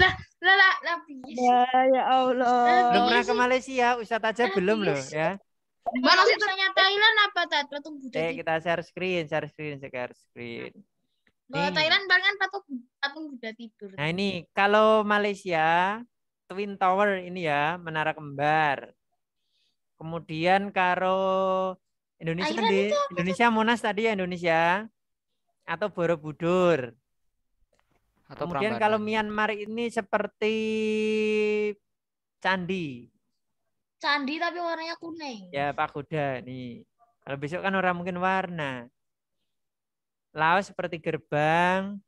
Lah, lah, lah, lah, Ya, ya Allah. Belum pernah ke Malaysia, Ustadz aja belum loh, ya. Mana misalnya Thailand apa tat patung Buddha? Eh, kita share screen, share screen, share screen. Kalau Thailand palingan patung patung Buddha tidur. Nah ini kalau Malaysia Twin Tower ini ya menara kembar. Kemudian karo Indonesia kan di, Indonesia Monas tadi ya Indonesia atau Borobudur. Atau Kemudian Prambanan. kalau Myanmar ini seperti candi. Candi tapi warnanya kuning. Ya Pak Kuda nih. Kalau besok kan orang mungkin warna. Laos seperti gerbang,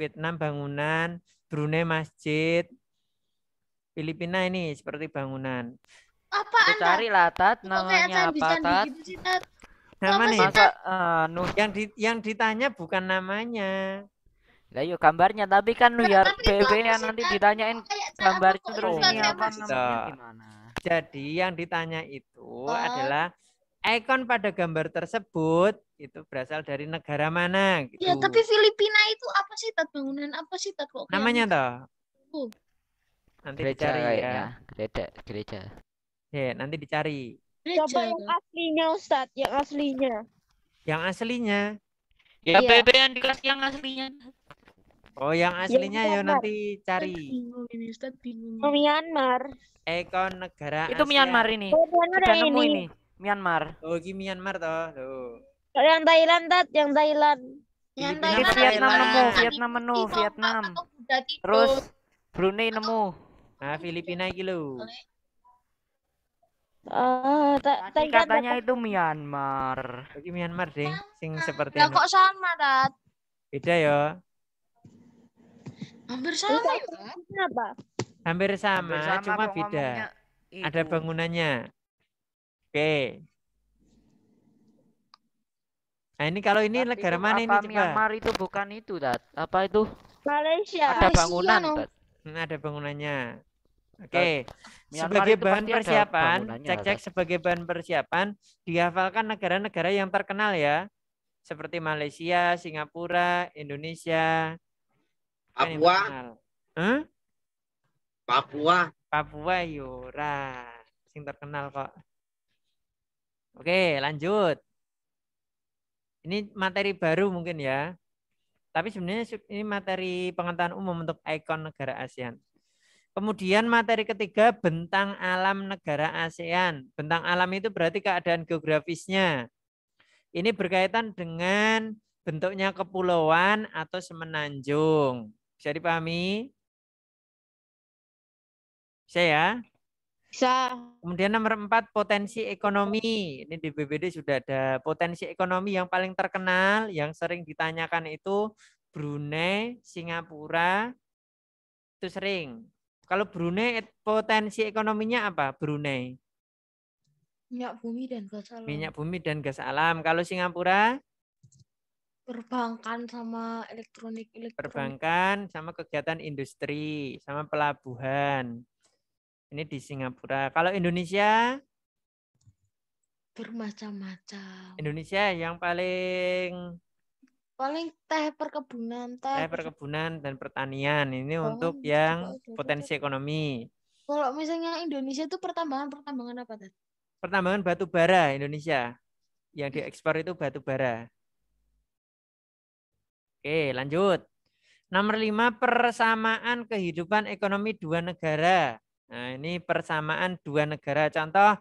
Vietnam bangunan, Brunei masjid, Filipina ini seperti bangunan. Apa Anda? Cari lah namanya apa Tat? Gitu nama nih. Masa, uh, eh, nu... Yang di, yang ditanya bukan namanya. Lah yuk iya, gambarnya, tapi kan nu nah, ya BB yang nanti ditanyain gambar terus ini apa namanya gimana. Jadi yang ditanya itu oh. adalah ikon pada gambar tersebut itu berasal dari negara mana gitu. Ya, tapi Filipina itu apa sih tat bangunan apa sih tat kok? Namanya toh? Uh. Nanti gereja dicari ya. Gereja, gereja. Ya, yeah, nanti dicari. Coba yang gitu. aslinya ustadz yang aslinya. Yang aslinya. Ya ya. BB yang dikasih yang aslinya. Oh, yang ya, aslinya ya, ya nanti cari. Oh, Myanmar. Ekon negara Itu Asia. Myanmar ini. Oh, Myanmar Sudah nemu ini. ini. Myanmar. Oh, ini Myanmar toh. Tuh. Oh, yang Thailand, Tat, yang Thailand. Yang Thailand, Vietnam nemu, Vietnam menu, Vietnam. Terus Brunei nemu. Nah, Filipina iki lho. Uh, Tadi katanya itu Myanmar. Bagi Myanmar sih, sing seperti Nah, kok sama, Rat? Beda ya. Hampir sama ya, Kenapa? Hampir sama, sama cuma beda. Ada bangunannya. Oke. Nah, ini kalau ini Tapi negara mana ini coba? Myanmar itu bukan itu, Tat. Apa itu? Malaysia. Ada bangunan, hmm, ada bangunannya. Oke. Okay. Myanmar sebagai bahan persiapan, cek-cek sebagai bahan persiapan dihafalkan negara-negara yang terkenal ya. Seperti Malaysia, Singapura, Indonesia. Kan Papua. huh? Papua. Papua yura. Sing terkenal kok. Oke, lanjut. Ini materi baru mungkin ya. Tapi sebenarnya ini materi pengetahuan umum untuk ikon negara ASEAN. Kemudian materi ketiga bentang alam negara ASEAN. Bentang alam itu berarti keadaan geografisnya. Ini berkaitan dengan bentuknya kepulauan atau semenanjung. Bisa dipahami? Bisa ya? Bisa. Kemudian nomor empat, potensi ekonomi. Ini di BBD sudah ada. Potensi ekonomi yang paling terkenal, yang sering ditanyakan itu Brunei, Singapura, itu sering kalau Brunei potensi ekonominya apa? Brunei. Minyak bumi dan gas alam. Minyak bumi dan gas alam. Kalau Singapura? Perbankan sama elektronik. elektronik. Perbankan sama kegiatan industri, sama pelabuhan. Ini di Singapura. Kalau Indonesia? Bermacam-macam. Indonesia yang paling paling teh perkebunan teh, teh perkebunan dan pertanian ini oh, untuk iya, yang potensi ekonomi kalau misalnya Indonesia itu pertambangan pertambangan apa teh pertambangan batu bara Indonesia yang diekspor itu batu bara oke lanjut nomor lima persamaan kehidupan ekonomi dua negara nah ini persamaan dua negara contoh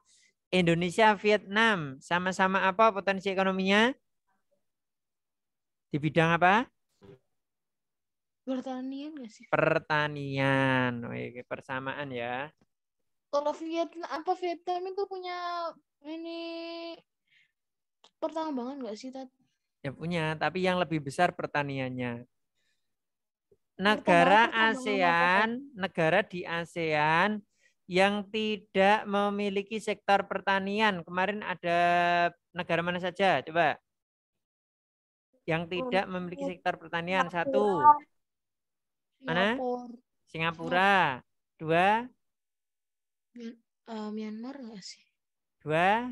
Indonesia Vietnam sama-sama apa potensi ekonominya di bidang apa? Pertanian gak sih? Pertanian. Oke, persamaan ya. Kalau Vietnam apa Vietnam itu punya ini pertambangan gak sih, Tat? Ya punya, tapi yang lebih besar pertaniannya. Negara ASEAN, negara di ASEAN yang tidak memiliki sektor pertanian. Kemarin ada negara mana saja? Coba yang tidak memiliki sektor pertanian. Satu. Mana? Singapura. Dua. Eh, Myanmar nggak sih? Dua.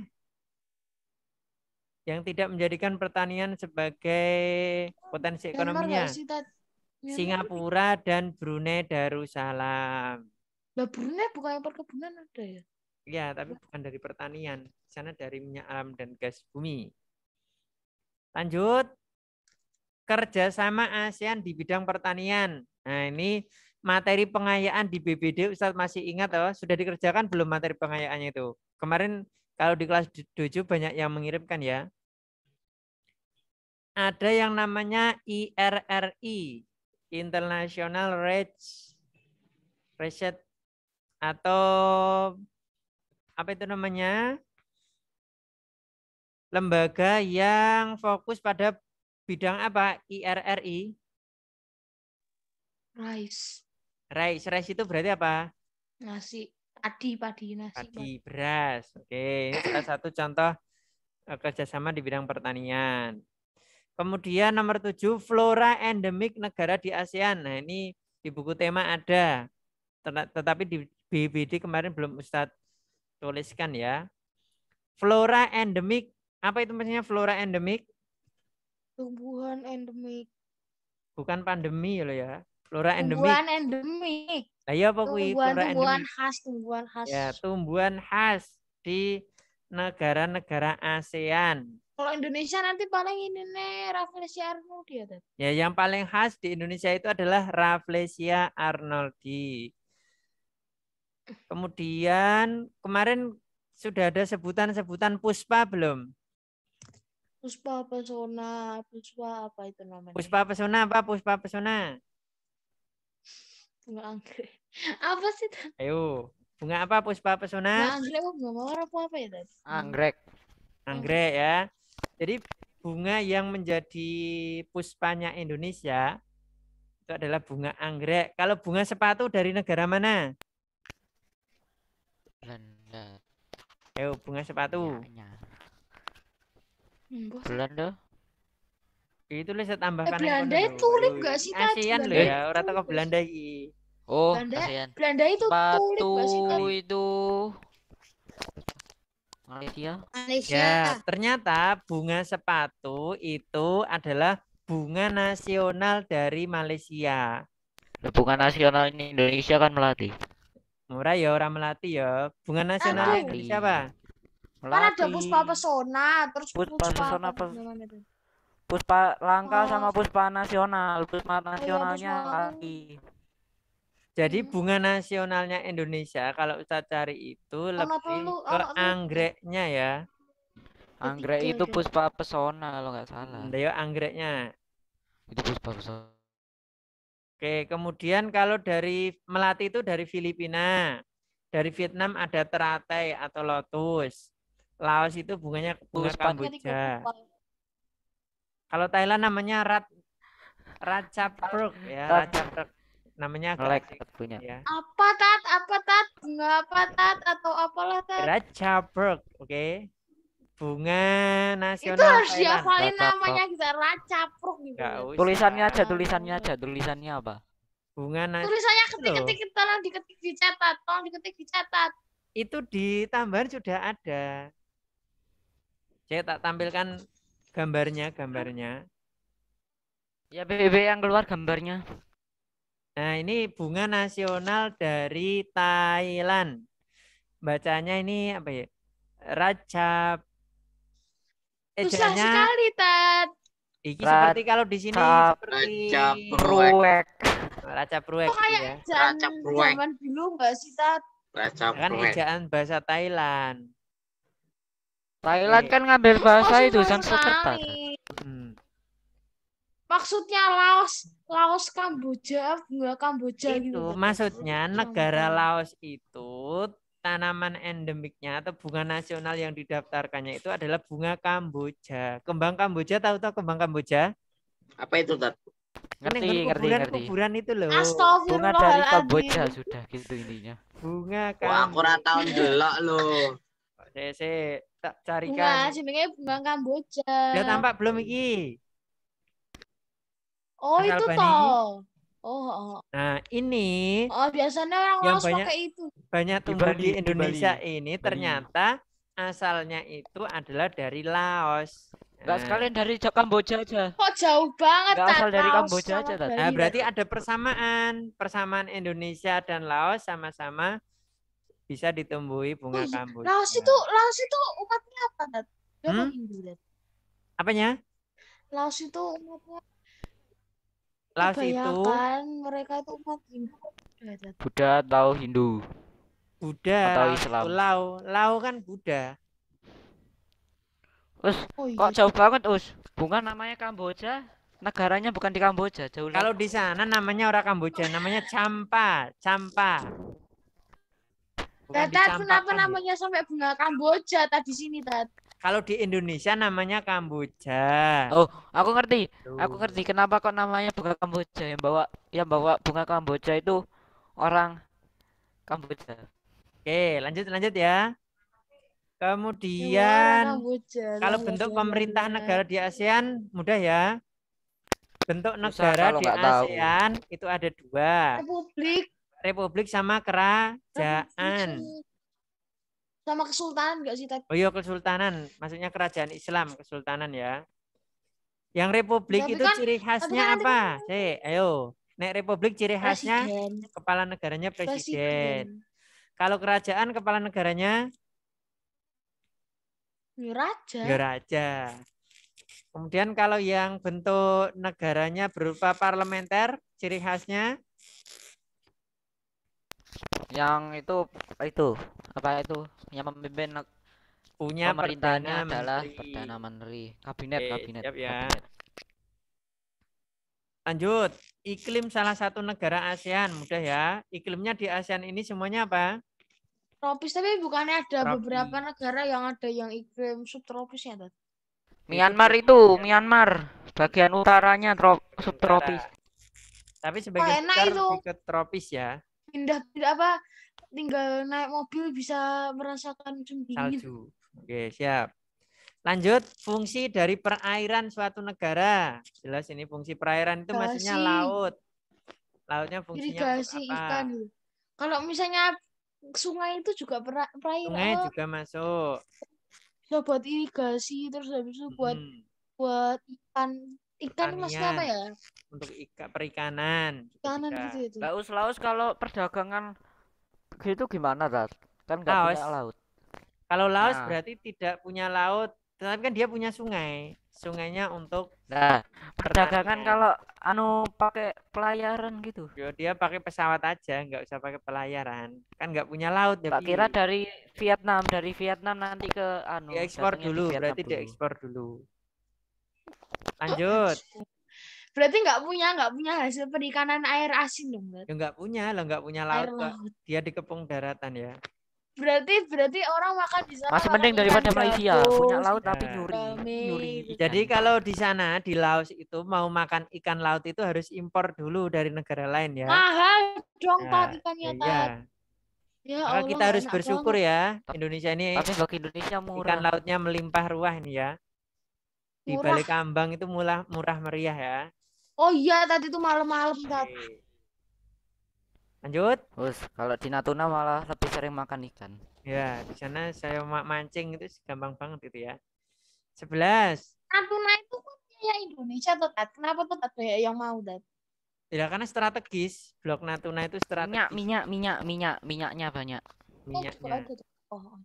Yang tidak menjadikan pertanian sebagai potensi ekonominya. Singapura dan Brunei Darussalam. Lah Brunei bukan yang perkebunan ada ya? Iya, tapi bukan dari pertanian. Di sana dari minyak alam dan gas bumi. Lanjut kerjasama ASEAN di bidang pertanian. Nah ini materi pengayaan di BBD Ustadz masih ingat oh, sudah dikerjakan belum materi pengayaannya itu? Kemarin kalau di kelas 7 banyak yang mengirimkan ya. Ada yang namanya IRRI, International Rage Reset atau apa itu namanya? Lembaga yang fokus pada bidang apa IRRI? Rice. Rice, rice itu berarti apa? Nasi, padi, padi, nasi. Padi, beras. Oke, ini salah satu contoh eh, kerjasama di bidang pertanian. Kemudian nomor tujuh, flora endemik negara di ASEAN. Nah ini di buku tema ada, tetapi di BBD kemarin belum Ustadz tuliskan ya. Flora endemik, apa itu maksudnya flora endemik? Tumbuhan endemik. Bukan pandemi ya loh ya. Flora endemik. Tumbuhan endemik. Nah, iya apa Tumbuhan, flora tumbuhan endemik. khas, tumbuhan khas. Ya, tumbuhan khas di negara-negara ASEAN. Kalau Indonesia nanti paling ini nih Rafflesia arnoldi ya, Ya, yang paling khas di Indonesia itu adalah Rafflesia arnoldi. Kemudian kemarin sudah ada sebutan-sebutan puspa belum? Puspa Pesona, Puspa apa itu namanya? Puspa Pesona apa? Puspa Pesona. Bunga anggrek. Apa sih? itu Ayo, bunga apa? Puspa Pesona. Bunga anggrek, bunga mawar apa apa ya tadi? Anggrek. Anggrek ya. Jadi bunga yang menjadi puspanya Indonesia itu adalah bunga anggrek. Kalau bunga sepatu dari negara mana? Belanda. Ayo, bunga sepatu. Ya, ya. Hmm, Belanda. Itu lho saya tambahkan. Eh, Belanda itu tulip gak sih tadi? ASEAN lho ya, ora teko Belanda iki. Oh, Belanda, Belanda itu tulip gak sih tadi? itu Malaysia. Malaysia. Ya, ternyata bunga sepatu itu adalah bunga nasional dari Malaysia. Bunga nasional ini Indonesia kan melati. Murah ya, orang melati ya. Bunga nasional Indonesia apa? Kan ada puspa pesona, terus puspa, puspa pesona pes... puspa langka oh. sama puspa nasional. Puspa nasionalnya oh, iya, puspa... lagi. Jadi hmm. bunga nasionalnya Indonesia kalau kita cari itu oh, lebih perlu, ke oh, anggreknya ya. Anggrek itu puspa pesona kalau nggak salah. Ayo ya, anggreknya. Itu puspa pesona. Oke, kemudian kalau dari Melati itu dari Filipina. Dari Vietnam ada teratai atau lotus. Laos itu bunganya bunga kamboja. Kalau Thailand namanya rat raca ya, raca peruk namanya melek punya. Ya. Apa tat? Apa tat? Bunga apa tat atau apalah tat? Raja oke. Okay? Bunga nasional. Itu harus diafalin namanya kita raca gitu. Tulisannya aja, tulisannya aja, tulisannya apa? Bunga nasional. Tulisannya ketik-ketik tolong diketik dicatat, tolong diketik dicatat. Itu di tambahan sudah ada. Oke, tak tampilkan gambarnya, gambarnya. Ya, BB yang keluar gambarnya. Nah, ini bunga nasional dari Thailand. Bacanya ini apa ya? Raja Susah Ejanya... sekali, Tat. Iki Raja seperti kalau di sini seperti Raja Pruwek. Raja Pruwek oh, kayak ya. Raja Pruwek. Zaman dulu enggak sih, Tat? Raja Pruwek. Kan ejaan bahasa Thailand. Thailand iya. kan ngambil bahasa itu Sanskerta. Hmm. Maksudnya Laos, Laos Kamboja, bunga Kamboja itu, gitu. Maksudnya iya, negara Laos itu tanaman endemiknya atau bunga nasional yang didaftarkannya itu adalah bunga Kamboja. Kembang Kamboja tahu tahu kembang Kamboja? Apa itu, Tat? Ngerti, kuburan, ngerti, ngerti. Kuburan itu loh. Bunga dari Kamboja sudah gitu intinya. Bunga Kamboja. Wah, aku ora tau loh. Sese tak carikan. Bunga, jenenge bunga Kamboja. Ya tampak belum iki. Oh, itu toh. Oh, oh, oh. Nah, ini Oh, biasanya orang Laos banyak, pakai itu. Banyak tumbuh di, Bali, di Indonesia di Bali. ini ternyata asalnya itu adalah dari Laos. Enggak nah. sekalian dari Kamboja aja. Kok oh, jauh banget Gak asal dari Kamboja aja. Nah, berarti iya. ada persamaan, persamaan Indonesia dan Laos sama-sama bisa ditumbuhi bunga oh, kambus. Laos itu nah. Laos itu umatnya apa, nih? Dia hmm? Hindu, Dad. Apanya? Laos itu umatnya Laos ya, itu mereka itu umat Hindu. Buddha atau Hindu? Buddha atau Islam? Lao, Lao kan Buddha. Us, oh, iya. kok jauh banget, Us? Bunga namanya Kamboja, negaranya bukan di Kamboja, jauh. Kalau di sana namanya orang Kamboja, namanya Campa, Campa. Bukan Tat, kenapa kan ya? namanya sampai bunga Kamboja tadi sini, Tat? Kalau di Indonesia namanya Kamboja. Oh, aku ngerti. Tuh. Aku ngerti kenapa kok namanya bunga Kamboja yang bawa yang bawa bunga Kamboja itu orang Kamboja. Oke, lanjut lanjut ya. Kemudian kalau bentuk pemerintah negara di ASEAN mudah ya. Bentuk negara di ASEAN tahu. itu ada dua. Republik republik sama kerajaan. Sama kesultanan enggak sih tadi? Oh iya kesultanan, maksudnya kerajaan Islam, kesultanan ya. Yang republik tapi itu kan, ciri khasnya kan apa? Si, ayo. Nek republik ciri khasnya presiden. kepala negaranya presiden. presiden. Kalau kerajaan kepala negaranya ya, raja. Ya raja. Kemudian kalau yang bentuk negaranya berupa parlementer, ciri khasnya yang itu itu apa itu yang memimpin punya pemerintahnya Perdana adalah Menteri. Perdana Menteri kabinet okay, kabinet, siap ya. kabinet lanjut iklim salah satu negara ASEAN mudah ya iklimnya di ASEAN ini semuanya apa tropis tapi bukannya ada tropis. beberapa negara yang ada yang iklim subtropisnya tuh Myanmar itu Myanmar bagian utaranya trop, subtropis Utara. tapi sebagai oh, enak itu. ke tropis ya pindah pindah apa tinggal naik mobil bisa merasakan musim dingin. Salju. Oke, siap. Lanjut, fungsi dari perairan suatu negara. Jelas ini fungsi perairan itu Gasi. maksudnya laut. Lautnya fungsinya Irigasi apa? ikan. Kalau misalnya sungai itu juga perairan. Sungai juga masuk. Bisa buat irigasi terus habis itu buat hmm. buat ikan Ikan maksudnya apa ya? Untuk ikan perikanan. Perikanan gitu, Tahu laut laut kalau perdagangan gitu gimana, Rat? Kan nggak punya laut. Kalau laut nah. berarti tidak punya laut, tetapi kan dia punya sungai. Sungainya untuk Nah, perdagangan kalau anu pakai pelayaran gitu. Yo, dia pakai pesawat aja, nggak usah pakai pelayaran. Kan nggak punya laut ya. kira dari Vietnam, dari Vietnam nanti ke anu. ekspor dulu, di berarti diekspor dulu. Lanjut. Berarti nggak punya nggak punya hasil perikanan air asin dong berarti. Ya nggak punya lah nggak punya laut, air laut. Dia dikepung daratan ya. Berarti berarti orang makan di sana. Masih mending daripada Malaysia punya laut tapi iya. nyuri. nyuri Jadi kalau di sana di Laos itu mau makan ikan laut itu harus impor dulu dari negara lain ya. Mahal dong iya, iya. ya, ikannya ya. tat. Ya Allah, kita harus bersyukur banget. ya Indonesia ini. Tapi bagi Indonesia murah. Ikan lautnya melimpah ruah ini ya. Di balik ambang itu murah, murah meriah ya. Oh iya, tadi tuh malam-malam okay. Lanjut. terus kalau di Natuna malah lebih sering makan ikan. Ya, di sana saya mancing itu gampang banget itu ya. Sebelas. Natuna itu kok kan ya Indonesia atau Kenapa tuh, ya yang mau, dan Ya karena strategis, blok Natuna itu strategis. Minyak, minyak, minyak, minyak, minyaknya banyak. Minyaknya. Oh, oh, oh.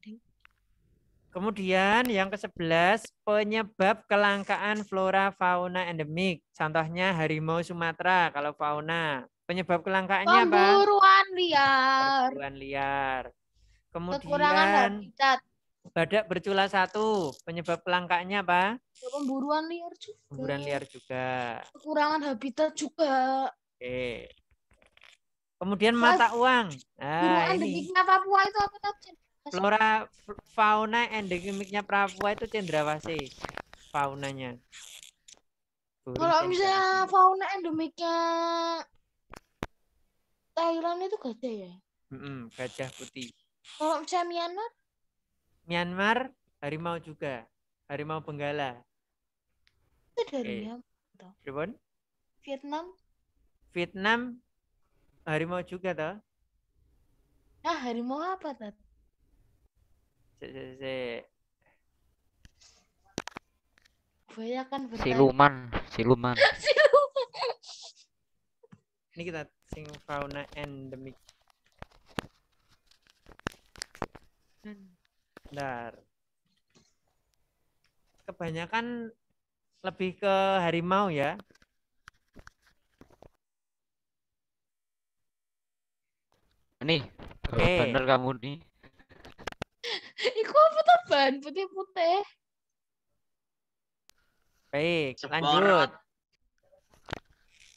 Kemudian yang ke-11, penyebab kelangkaan flora fauna endemik. Contohnya harimau Sumatera kalau fauna. Penyebab kelangkaannya apa? Pemburuan liar. Pemburuan liar. Kemudian kekurangan habitat. Badak bercula satu, penyebab kelangkaannya apa? Pemburuan liar juga. Pemburuan liar juga. Kekurangan habitat juga. Oke. Kemudian mata uang. Nah, ini. Papua itu apa Flora fauna endemiknya Papua itu cendrawasi faunanya. Kalau misalnya fauna endemiknya Thailand itu gajah ya? Mm hmm gajah putih. Kalau misalnya Myanmar? Myanmar harimau juga, harimau penggala. Itu dari okay. Eh, Myanmar. Vietnam? Vietnam harimau juga toh? Ah, harimau apa, tadi Cek, cek, cek. Buaya kan bertanya. Siluman, siluman. siluman. Ini kita sing fauna endemik. Bentar. Kebanyakan lebih ke harimau ya. Nih, okay. bener kamu nih. Iku apa tuh ban putih-putih? Baik, lanjut.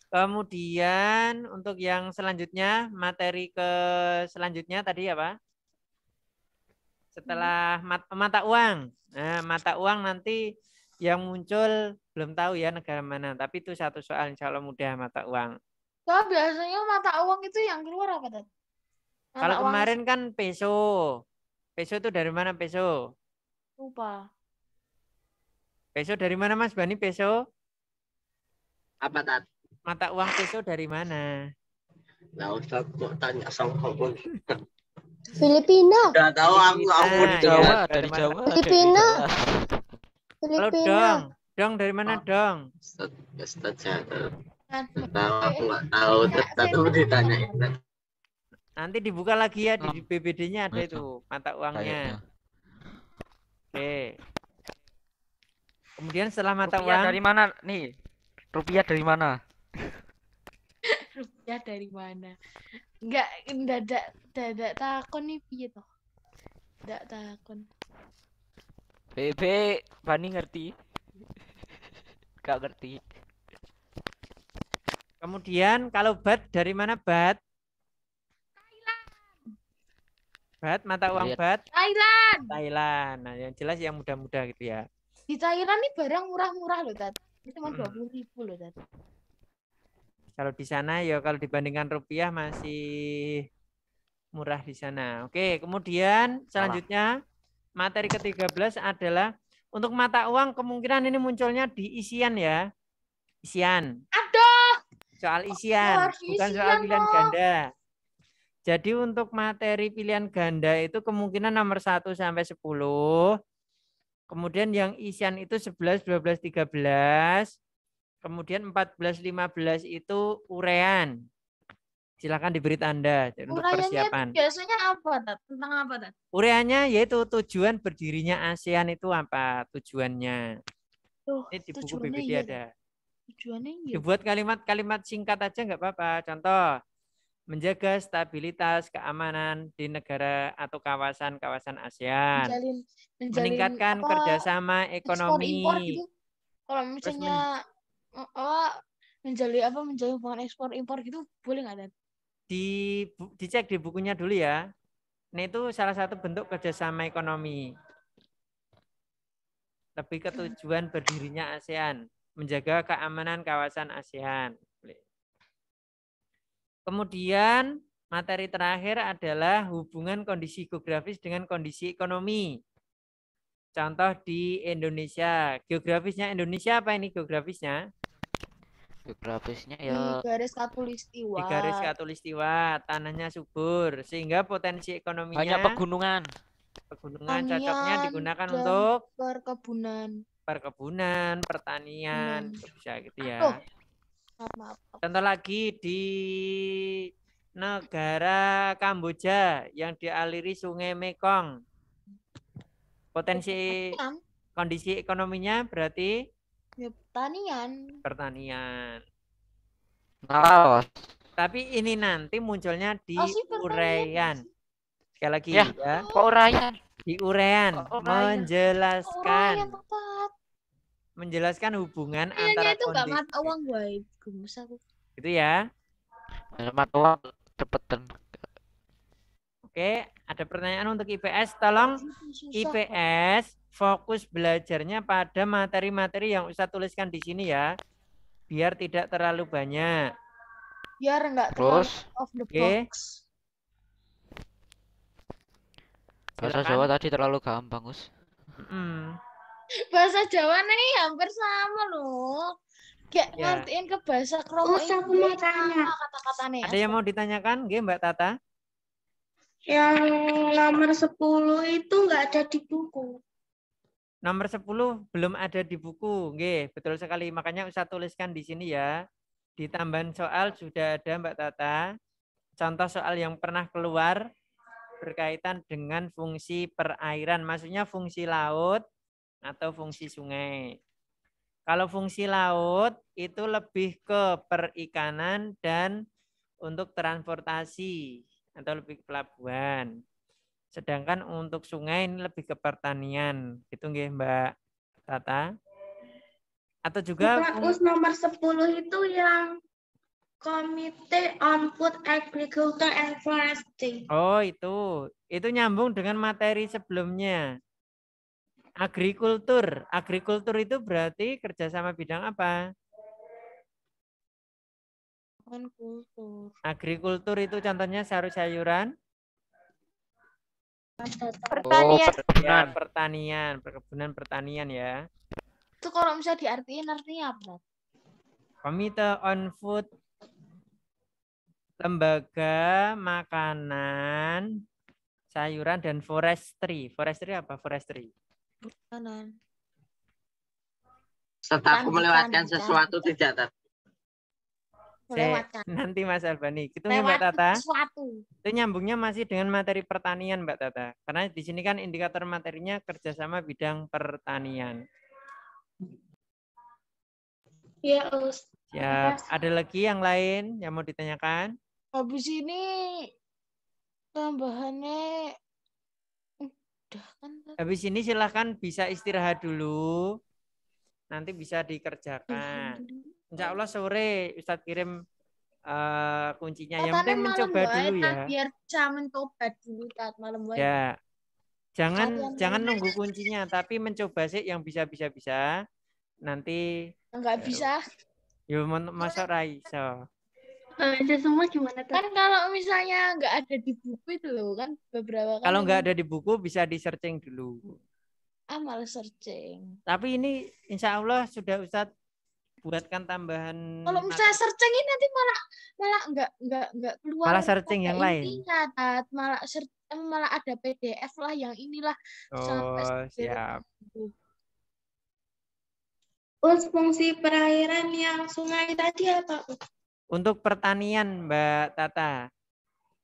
Kemudian untuk yang selanjutnya, materi ke selanjutnya tadi apa? Setelah hmm. mat mata uang. Nah, mata uang nanti yang muncul belum tahu ya negara mana, tapi itu satu soal insya Allah mudah mata uang. So biasanya mata uang itu yang keluar apa, Dad? Kalau kemarin kan peso, Peso itu dari mana peso? Lupa. Peso dari mana Mas Bani peso? Apa tat? Mata uang peso dari mana? Nah Ustaz kok tanya sama kamu. Filipina. Udah tahu aku aku dari Jawa, dari Jawa. Filipina. Filipina. Halo dong. Dong dari mana oh. dong? Ustaz, Ustaz Tahu nah, eh, aku nggak tahu. Tetap eh, eh, ditanyain. Nanti dibuka lagi ya di hmm. BPD-nya ada hmm. itu mata uangnya. Gitu. Oke. Kemudian setelah mata rupiah uang dari mana nih? Rupiah dari mana? rupiah dari mana? Enggak dadak dadak takon nih piye toh? Ndak takon. BB Bani ngerti? Enggak ngerti. Kemudian kalau bat dari mana bat? Bat, mata uang bat. Thailand. Thailand. Nah, yang jelas yang mudah-mudah gitu ya. Di Thailand nih barang murah-murah loh, Tat. Itu cuma dua puluh ribu loh, Tat. Kalau di sana ya kalau dibandingkan rupiah masih murah di sana. Oke, kemudian selanjutnya materi ke-13 adalah untuk mata uang kemungkinan ini munculnya di isian ya. Isian. Aduh. Soal isian, oh, bukan isian soal pilihan ganda. Jadi untuk materi pilihan ganda itu kemungkinan nomor 1 sampai 10. Kemudian yang isian itu 11, 12, 13. Kemudian 14, 15 itu urean. Silakan diberi tanda untuk persiapan. biasanya apa, Tentang apa, Ureanya yaitu tujuan berdirinya ASEAN itu apa tujuannya. Oh, Ini di buku BPD iya. ada. Tujuannya iya. Dibuat kalimat-kalimat singkat aja nggak apa-apa. Contoh, menjaga stabilitas keamanan di negara atau kawasan-kawasan ASEAN, menjalin, menjalin meningkatkan apa, kerjasama ekonomi, gitu. kalau misalnya oh, apa menjalin apa menjalin hubungan ekspor impor gitu boleh nggak dan? Di dicek di bukunya dulu ya. Nah itu salah satu bentuk kerjasama ekonomi. Lebih ketujuan hmm. berdirinya ASEAN, menjaga keamanan kawasan ASEAN. Kemudian materi terakhir adalah hubungan kondisi geografis dengan kondisi ekonomi. Contoh di Indonesia. Geografisnya Indonesia apa ini geografisnya? Geografisnya ya di garis katulistiwa. Di garis katulistiwa, tanahnya subur sehingga potensi ekonominya banyak pegunungan. Pegunungan Tanian, cocoknya digunakan untuk perkebunan. Perkebunan, pertanian, hmm. bisa gitu ya. Aduh maaf, maaf. Contoh lagi di negara Kamboja yang dialiri Sungai Mekong. Potensi pertanian. kondisi ekonominya berarti ya, pertanian. Pertanian. Laos. Tapi ini nanti munculnya di oh, Sekali lagi ya. ya. Kok Di uraian, oh, menjelaskan. Oh, menjelaskan hubungan Ayanya iya, antara itu kondisi. mata uang gue, Itu ya. mata uang cepetan. Oke, ada pertanyaan untuk IPS. Tolong kan Susah, IPS fokus belajarnya pada materi-materi yang usah tuliskan di sini ya. Biar tidak terlalu banyak. Biar enggak terlalu Terus, off the okay. box. Bahasa Jawa tadi terlalu gampang, Us. Mm -hmm bahasa Jawa nih hampir sama loh. Gak ya. ngertiin ke bahasa kromo oh, ini. mau tanya. kata-kata nih. Ya? Ada yang mau ditanyakan, gak Mbak Tata? Yang nomor 10 itu nggak ada di buku. Nomor 10 belum ada di buku, nggih, betul sekali. Makanya saya tuliskan di sini ya. Di tambahan soal sudah ada Mbak Tata. Contoh soal yang pernah keluar berkaitan dengan fungsi perairan. Maksudnya fungsi laut atau fungsi sungai. Kalau fungsi laut itu lebih ke perikanan dan untuk transportasi atau lebih ke pelabuhan. Sedangkan untuk sungai ini lebih ke pertanian. Gitu nggih, Mbak Tata? Atau juga Bagus nomor 10 itu yang Komite on Food, Agriculture, and Forestry. Oh, itu. Itu nyambung dengan materi sebelumnya. Agrikultur. Agrikultur itu berarti kerjasama bidang apa? Agrikultur. Agrikultur itu contohnya sayur-sayuran? Pertanian. Oh, pertanian. Ya, pertanian, perkebunan pertanian ya. Itu kalau bisa diartiin artinya apa? Komite on Food Lembaga Makanan Sayuran dan Forestry. Forestry apa? Forestry. Kanan. aku melewatkan sesuatu tidak Melewatkan. Nanti Mas Albani, itu ya, Mbak Tata. Sesuatu. Itu nyambungnya masih dengan materi pertanian Mbak Tata. Karena di sini kan indikator materinya kerjasama bidang pertanian. Ya, Ya, ada lagi yang lain yang mau ditanyakan? Habis ini tambahannya udah kan habis ini silahkan bisa istirahat dulu nanti bisa dikerjakan Insya Allah sore Ustadz kirim uh, kuncinya oh, yang penting mencoba dulu ya biar bisa mencoba dulu saat malam ya jangan jangan nunggu kuncinya tapi mencoba sih yang ya. bisa bisa bisa nanti enggak bisa yuk masuk Raiso baca semua gimana tuh? Kan kalau misalnya nggak ada di buku itu loh kan beberapa Kalau nggak kan. ada di buku bisa di searching dulu. Ah malah searching. Tapi ini insya Allah sudah Ustaz buatkan tambahan. Kalau misalnya searching ini nanti malah malah nggak nggak nggak keluar. Malah searching yang lain. Tat, malah searching eh, malah ada PDF lah yang inilah. Oh sampai siap. Us fungsi perairan yang sungai tadi apa? Untuk pertanian, Mbak Tata.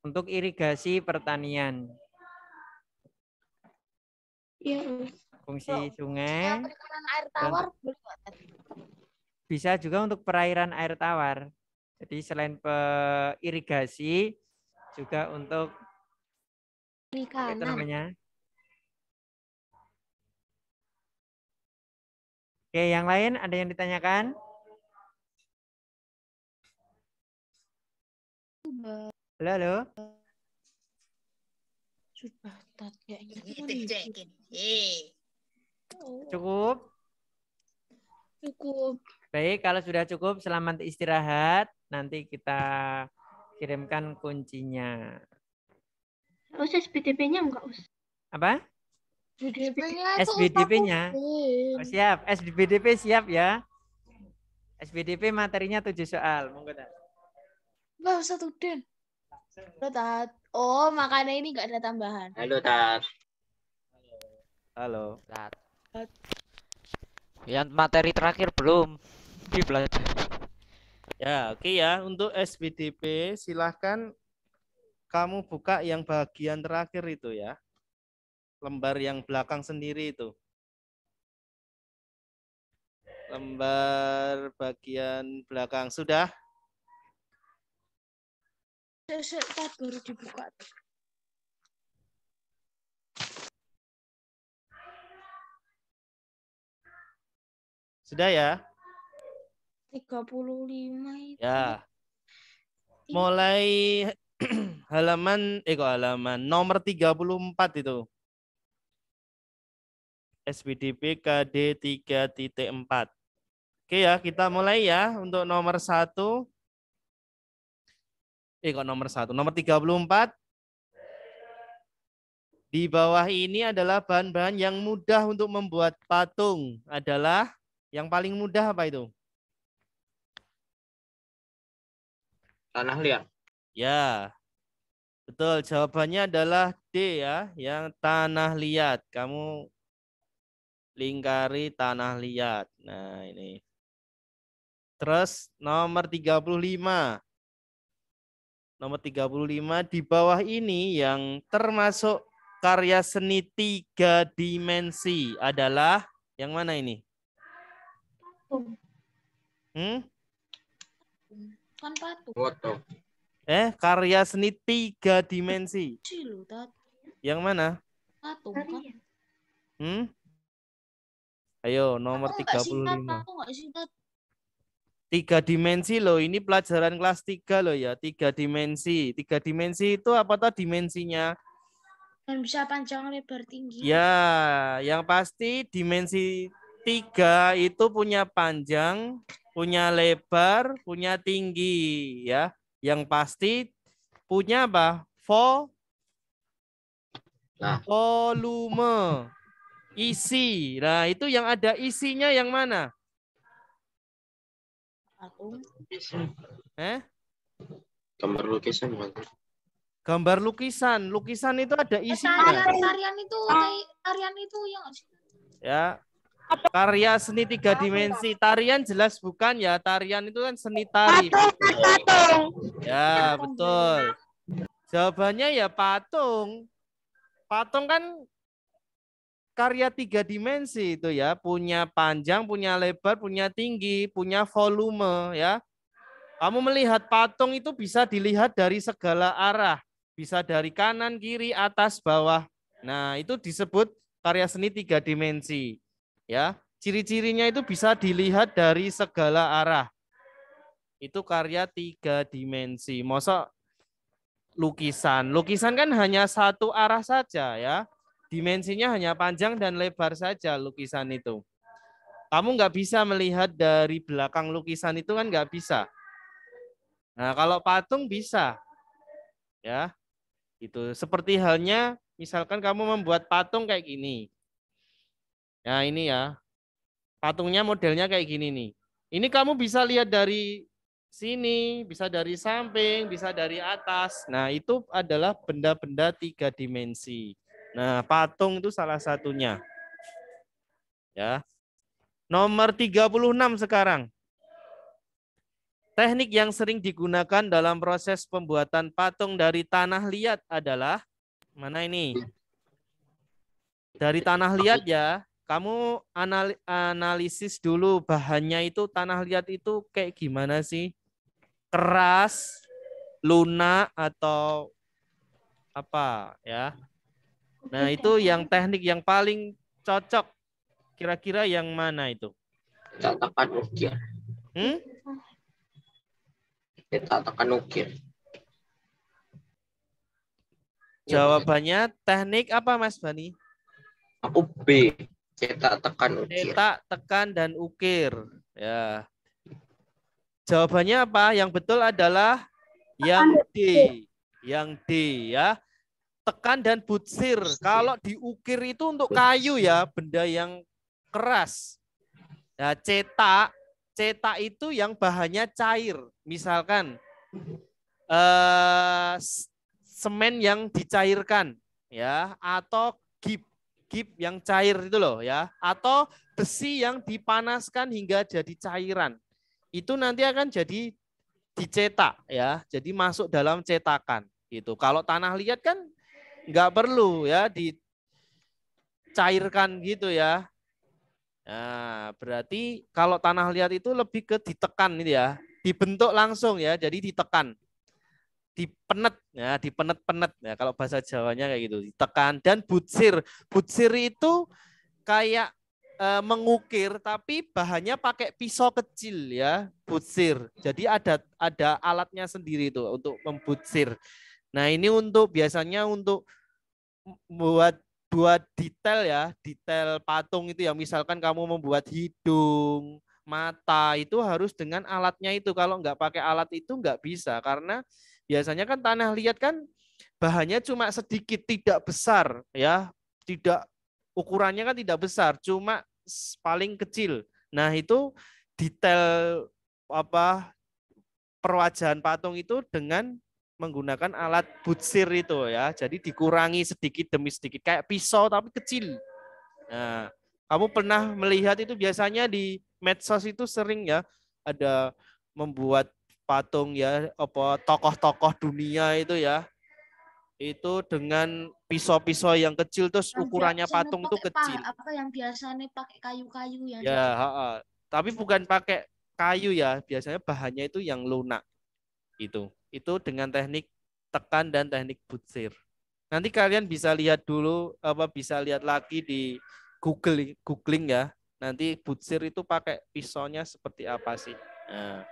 Untuk irigasi pertanian. Iya. Fungsi sungai. air tawar. Bisa juga untuk perairan air tawar. Jadi selain irigasi juga untuk Itu namanya. Oke, yang lain ada yang ditanyakan? Halo, halo. Sudah tanya oh. Cukup? Cukup. Baik, kalau sudah cukup selamat istirahat. Nanti kita kirimkan kuncinya. Usah SBDP-nya enggak usah. Apa? SBDP-nya. sbdp Oh, siap. SBDP siap ya. SBDP materinya tujuh soal. Monggo, Wah, satu den. Halo, Tat. Oh, makanya ini nggak ada tambahan. Halo, Tat. Halo. Tat. Tat. Yang materi terakhir belum dipelajari. Ya, oke okay ya. Untuk SBDP silahkan kamu buka yang bagian terakhir itu ya. Lembar yang belakang sendiri itu. Lembar bagian belakang sudah sesekat baru dibuka. Sudah ya? 35 itu. Ya. Mulai halaman eh kok halaman nomor 34 itu. SPDP KD 3.4. Oke ya, kita mulai ya untuk nomor 1 Eh kok nomor satu. Nomor 34. Di bawah ini adalah bahan-bahan yang mudah untuk membuat patung. Adalah yang paling mudah apa itu? Tanah liat. Ya. Betul, jawabannya adalah D ya, yang tanah liat. Kamu lingkari tanah liat. Nah, ini. Terus nomor 35 nomor 35 di bawah ini yang termasuk karya seni tiga dimensi adalah yang mana ini? Hmm? patung. Eh, karya seni tiga dimensi. Yang mana? Patung ya? Hmm? Ayo, nomor tiga puluh lima tiga dimensi loh ini pelajaran kelas tiga loh ya tiga dimensi tiga dimensi itu apa tuh dimensinya yang bisa panjang lebar tinggi ya yang pasti dimensi tiga itu punya panjang punya lebar punya tinggi ya yang pasti punya apa Vol, nah. volume isi nah itu yang ada isinya yang mana Eh? Gambar lukisan bukan? Gambar lukisan. Lukisan itu ada isi Tarian, tarian itu tarian itu yang Ya. Karya seni tiga dimensi. Tarian jelas bukan ya. Tarian itu kan seni tari. Patung, Ya, betul. Jawabannya ya patung. Patung kan karya tiga dimensi itu ya, punya panjang, punya lebar, punya tinggi, punya volume ya. Kamu melihat patung itu bisa dilihat dari segala arah, bisa dari kanan, kiri, atas, bawah. Nah, itu disebut karya seni tiga dimensi. Ya, ciri-cirinya itu bisa dilihat dari segala arah. Itu karya tiga dimensi. Mosok lukisan. Lukisan kan hanya satu arah saja ya Dimensinya hanya panjang dan lebar saja lukisan itu. Kamu nggak bisa melihat dari belakang lukisan itu kan nggak bisa. Nah kalau patung bisa, ya itu seperti halnya misalkan kamu membuat patung kayak gini. Nah ini ya patungnya modelnya kayak gini nih. Ini kamu bisa lihat dari sini, bisa dari samping, bisa dari atas. Nah, itu adalah benda-benda tiga dimensi. Nah, patung itu salah satunya. Ya. Nomor 36 sekarang. Teknik yang sering digunakan dalam proses pembuatan patung dari tanah liat adalah mana ini? Dari tanah liat ya, kamu analisis dulu bahannya itu tanah liat itu kayak gimana sih? Keras, lunak atau apa ya? Nah, itu yang teknik yang paling cocok kira-kira yang mana itu? cetakan ukir. Hmm? Tatakan ukir. Ya, Jawabannya teknik apa Mas Bani? Aku B. Cetak tekan ukir. Cetak tekan dan ukir. Ya. Jawabannya apa? Yang betul adalah yang D. Yang D ya tekan dan butsir. Kalau diukir itu untuk kayu ya, benda yang keras. Nah, cetak, cetak itu yang bahannya cair. Misalkan eh, semen yang dicairkan ya, atau gip, gip yang cair itu loh ya, atau besi yang dipanaskan hingga jadi cairan. Itu nanti akan jadi dicetak ya, jadi masuk dalam cetakan gitu. Kalau tanah liat kan nggak perlu ya dicairkan gitu ya. Nah, berarti kalau tanah liat itu lebih ke ditekan ini gitu ya, dibentuk langsung ya, jadi ditekan. Dipenet ya, dipenet-penet ya kalau bahasa Jawanya kayak gitu, ditekan dan butsir. Butsir itu kayak e, mengukir tapi bahannya pakai pisau kecil ya, butsir. Jadi ada ada alatnya sendiri itu untuk membutsir. Nah, ini untuk biasanya untuk buat buat detail ya, detail patung itu ya misalkan kamu membuat hidung, mata itu harus dengan alatnya itu. Kalau enggak pakai alat itu enggak bisa karena biasanya kan tanah liat kan bahannya cuma sedikit, tidak besar ya, tidak ukurannya kan tidak besar, cuma paling kecil. Nah, itu detail apa perwajahan patung itu dengan menggunakan alat butsir itu ya. Jadi dikurangi sedikit demi sedikit kayak pisau tapi kecil. Nah, kamu pernah melihat itu biasanya di medsos itu sering ya ada membuat patung ya apa tokoh-tokoh dunia itu ya. Itu dengan pisau-pisau yang kecil terus yang ukurannya patung itu kecil. Apa yang biasanya pakai kayu-kayu ya? Ya, ha -ha. tapi bukan pakai kayu ya, biasanya bahannya itu yang lunak itu. Itu dengan teknik tekan dan teknik butsir. Nanti kalian bisa lihat dulu apa bisa lihat lagi di Google googling ya. Nanti butsir itu pakai pisaunya seperti apa sih? Nah.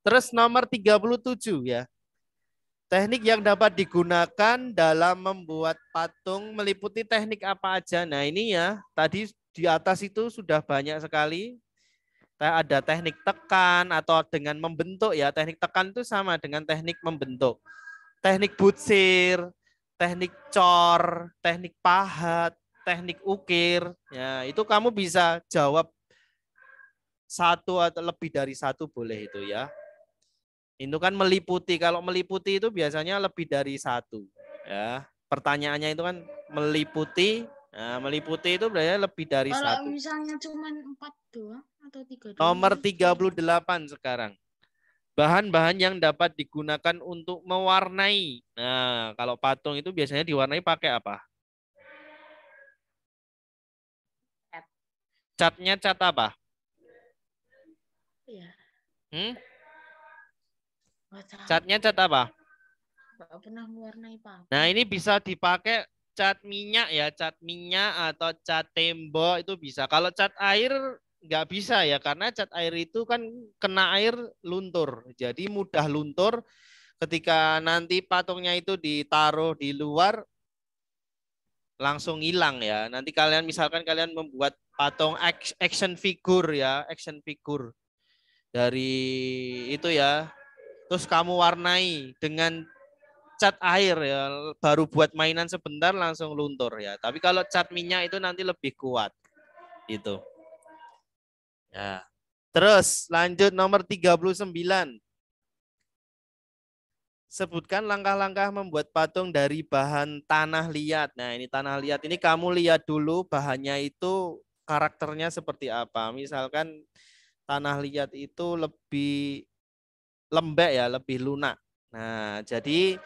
Terus nomor 37 ya. Teknik yang dapat digunakan dalam membuat patung meliputi teknik apa aja. Nah ini ya, tadi di atas itu sudah banyak sekali ada teknik tekan atau dengan membentuk ya. Teknik tekan itu sama dengan teknik membentuk. Teknik butsir, teknik cor, teknik pahat, teknik ukir. Ya, itu kamu bisa jawab satu atau lebih dari satu boleh itu ya. Itu kan meliputi. Kalau meliputi itu biasanya lebih dari satu. Ya, pertanyaannya itu kan meliputi Nah, meliputi itu berarti lebih dari Kalau satu. Kalau misalnya cuma empat doang atau tiga doang. Nomor 38 sekarang. Bahan-bahan yang dapat digunakan untuk mewarnai. Nah, kalau patung itu biasanya diwarnai pakai apa? Catnya cat apa? Iya. Hmm? Catnya cat apa? pernah mewarnai pak Nah, ini bisa dipakai cat minyak ya, cat minyak atau cat tembok itu bisa. Kalau cat air nggak bisa ya karena cat air itu kan kena air luntur. Jadi mudah luntur ketika nanti patungnya itu ditaruh di luar langsung hilang ya. Nanti kalian misalkan kalian membuat patung action figure ya, action figure dari itu ya. Terus kamu warnai dengan cat air ya baru buat mainan sebentar langsung luntur ya tapi kalau cat minyak itu nanti lebih kuat itu ya terus lanjut nomor 39 sebutkan langkah-langkah membuat patung dari bahan tanah liat nah ini tanah liat ini kamu lihat dulu bahannya itu karakternya seperti apa misalkan tanah liat itu lebih lembek ya lebih lunak Nah, jadi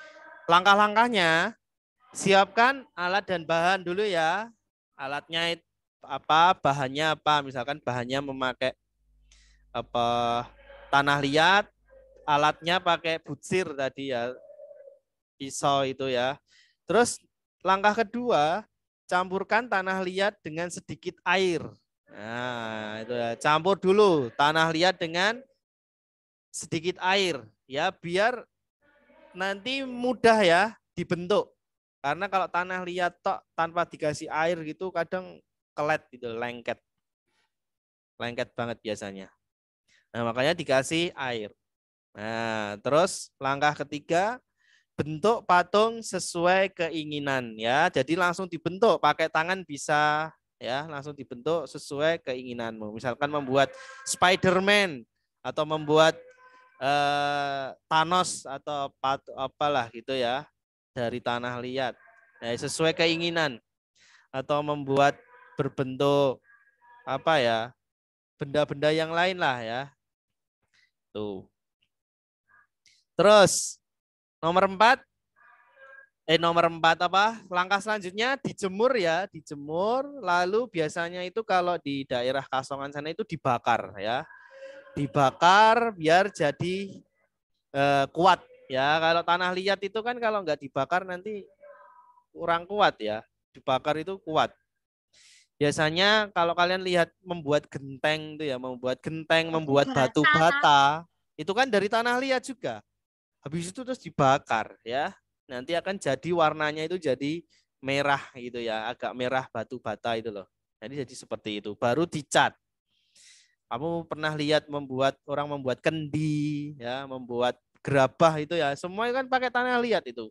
Langkah-langkahnya siapkan alat dan bahan dulu ya. Alatnya apa, bahannya apa? Misalkan bahannya memakai apa tanah liat, alatnya pakai butsir tadi ya. Pisau itu ya. Terus langkah kedua, campurkan tanah liat dengan sedikit air. Nah, itu ya. Campur dulu tanah liat dengan sedikit air ya biar nanti mudah ya dibentuk. Karena kalau tanah liat tok tanpa dikasih air gitu kadang kelet gitu, lengket. Lengket banget biasanya. Nah, makanya dikasih air. Nah, terus langkah ketiga bentuk patung sesuai keinginan ya. Jadi langsung dibentuk pakai tangan bisa ya, langsung dibentuk sesuai keinginanmu. Misalkan membuat Spiderman atau membuat eh, Thanos atau pat, apalah gitu ya dari tanah liat. Nah, sesuai keinginan atau membuat berbentuk apa ya benda-benda yang lain lah ya. Tuh. Terus nomor empat, eh nomor empat apa? Langkah selanjutnya dijemur ya, dijemur. Lalu biasanya itu kalau di daerah Kasongan sana itu dibakar ya dibakar biar jadi eh, kuat ya. Kalau tanah liat itu kan kalau nggak dibakar nanti kurang kuat ya. Dibakar itu kuat. Biasanya kalau kalian lihat membuat genteng itu ya, membuat genteng, membuat batu bata, itu kan dari tanah liat juga. Habis itu terus dibakar ya. Nanti akan jadi warnanya itu jadi merah gitu ya, agak merah batu bata itu loh. Jadi jadi seperti itu, baru dicat. Kamu pernah lihat membuat orang membuat kendi, ya, membuat gerabah itu ya, semua kan pakai tanah liat itu.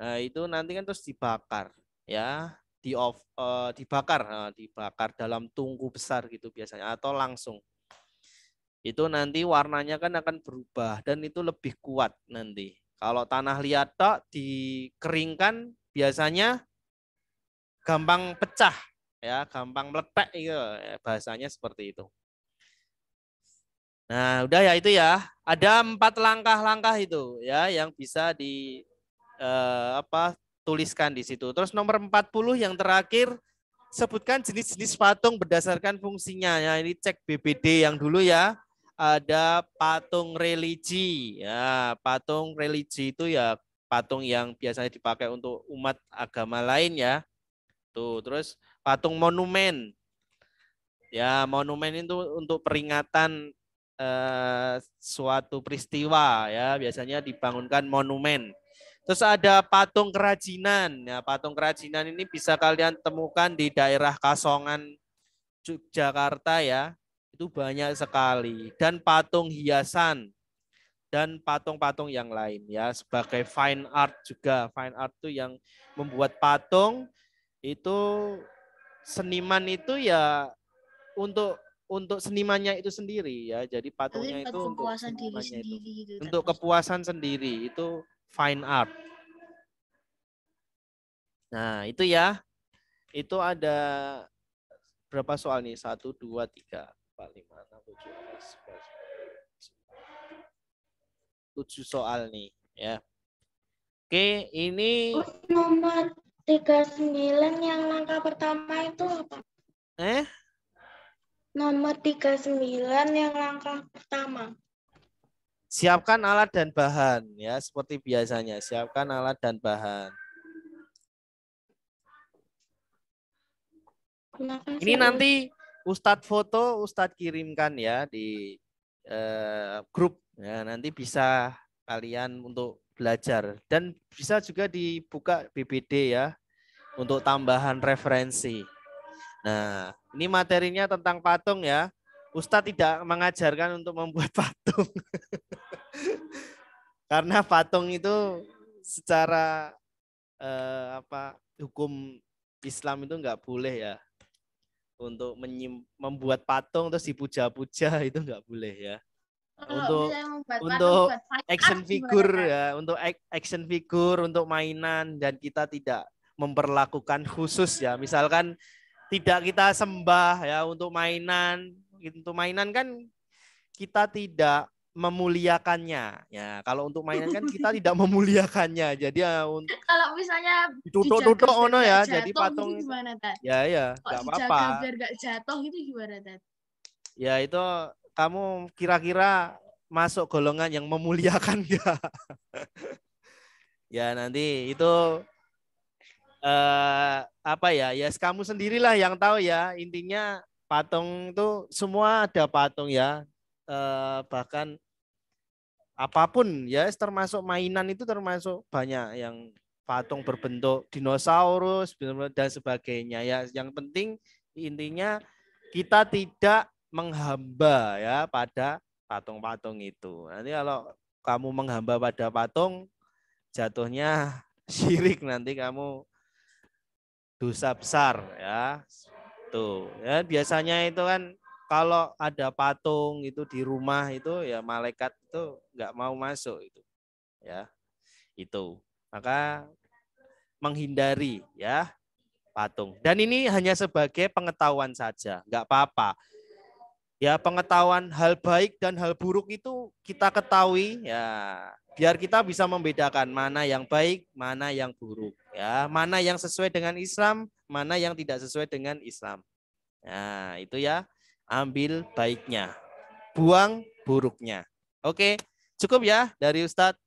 Nah, itu nanti kan terus dibakar, ya, di off, uh, eh, dibakar, nah, dibakar dalam tungku besar gitu biasanya atau langsung. Itu nanti warnanya kan akan berubah dan itu lebih kuat nanti. Kalau tanah liat tak dikeringkan biasanya gampang pecah ya gampang meletak itu iya, bahasanya seperti itu Nah, udah ya itu ya. Ada empat langkah-langkah itu ya yang bisa di eh, apa tuliskan di situ. Terus nomor 40 yang terakhir sebutkan jenis-jenis patung berdasarkan fungsinya. Ya, ini cek BPD yang dulu ya. Ada patung religi. Ya, patung religi itu ya patung yang biasanya dipakai untuk umat agama lain ya. Tuh, terus patung monumen. Ya, monumen itu untuk peringatan Eh, suatu peristiwa ya biasanya dibangunkan monumen. Terus ada patung kerajinan. Ya, patung kerajinan ini bisa kalian temukan di daerah Kasongan Yogyakarta ya. Itu banyak sekali dan patung hiasan dan patung-patung yang lain ya sebagai fine art juga. Fine art itu yang membuat patung itu seniman itu ya untuk untuk senimannya itu sendiri ya jadi patungnya itu untuk kepuasan diri sendiri itu. Gitu, kan, untuk kepuasan sendiri itu fine art nah itu ya itu ada berapa soal nih satu dua tiga empat lima enam tujuh tujuh soal nih ya oke ini nomor tiga sembilan yang langkah pertama itu apa eh Nomor 39 yang langkah pertama. Siapkan alat dan bahan ya, seperti biasanya. Siapkan alat dan bahan. Kasih, Ini nanti Ustadz foto, Ustadz kirimkan ya di eh, grup. Ya, nanti bisa kalian untuk belajar dan bisa juga dibuka BPD ya untuk tambahan referensi. Nah, ini materinya tentang patung ya. Ustadz tidak mengajarkan untuk membuat patung. Karena patung itu secara eh, apa hukum Islam itu enggak boleh ya untuk membuat patung terus dipuja-puja itu enggak boleh ya untuk untuk action figure ya untuk action figure untuk mainan dan kita tidak memperlakukan khusus ya misalkan tidak kita sembah ya untuk mainan. Untuk mainan kan kita tidak memuliakannya ya kalau untuk mainan kan kita tidak memuliakannya jadi ya, untuk kalau misalnya tutup tutup ono ya jatuh, jadi patung gimana Tad? ya ya nggak apa-apa biar gak jatuh itu gimana ya itu kamu kira-kira masuk golongan yang memuliakan gak ya nanti itu uh, apa ya ya yes, kamu sendirilah yang tahu ya intinya patung itu semua ada patung ya uh, bahkan apapun ya yes, termasuk mainan itu termasuk banyak yang patung berbentuk dinosaurus dan sebagainya ya yang penting intinya kita tidak menghamba ya pada patung-patung itu nanti kalau kamu menghamba pada patung jatuhnya syirik nanti kamu dosa besar ya. Tuh, ya biasanya itu kan kalau ada patung itu di rumah itu ya malaikat itu nggak mau masuk itu. Ya. Itu. Maka menghindari ya patung. Dan ini hanya sebagai pengetahuan saja, nggak apa-apa. Ya, pengetahuan hal baik dan hal buruk itu kita ketahui ya biar kita bisa membedakan mana yang baik, mana yang buruk, ya, mana yang sesuai dengan Islam, mana yang tidak sesuai dengan Islam. Nah, itu ya, ambil baiknya, buang buruknya. Oke, cukup ya dari Ustadz.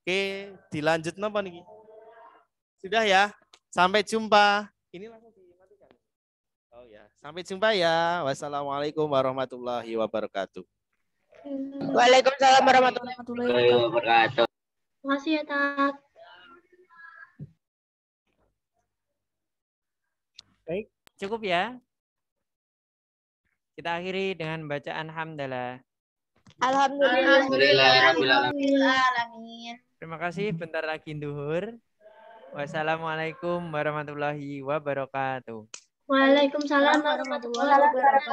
Oke, dilanjut nopo nih? Sudah ya, sampai jumpa. Ini langsung dimatikan. Oh ya, sampai jumpa ya. Wassalamualaikum warahmatullahi wabarakatuh. Waalaikumsalam warahmatullahi wabarakatuh. Terima kasih ya, Tak. Baik, cukup ya. Kita akhiri dengan bacaan hamdalah. Alhamdulillah. Alhamdulillah. Terima kasih. Bentar lagi duhur. Wassalamualaikum warahmatullahi wabarakatuh. Waalaikumsalam warahmatullahi wabarakatuh.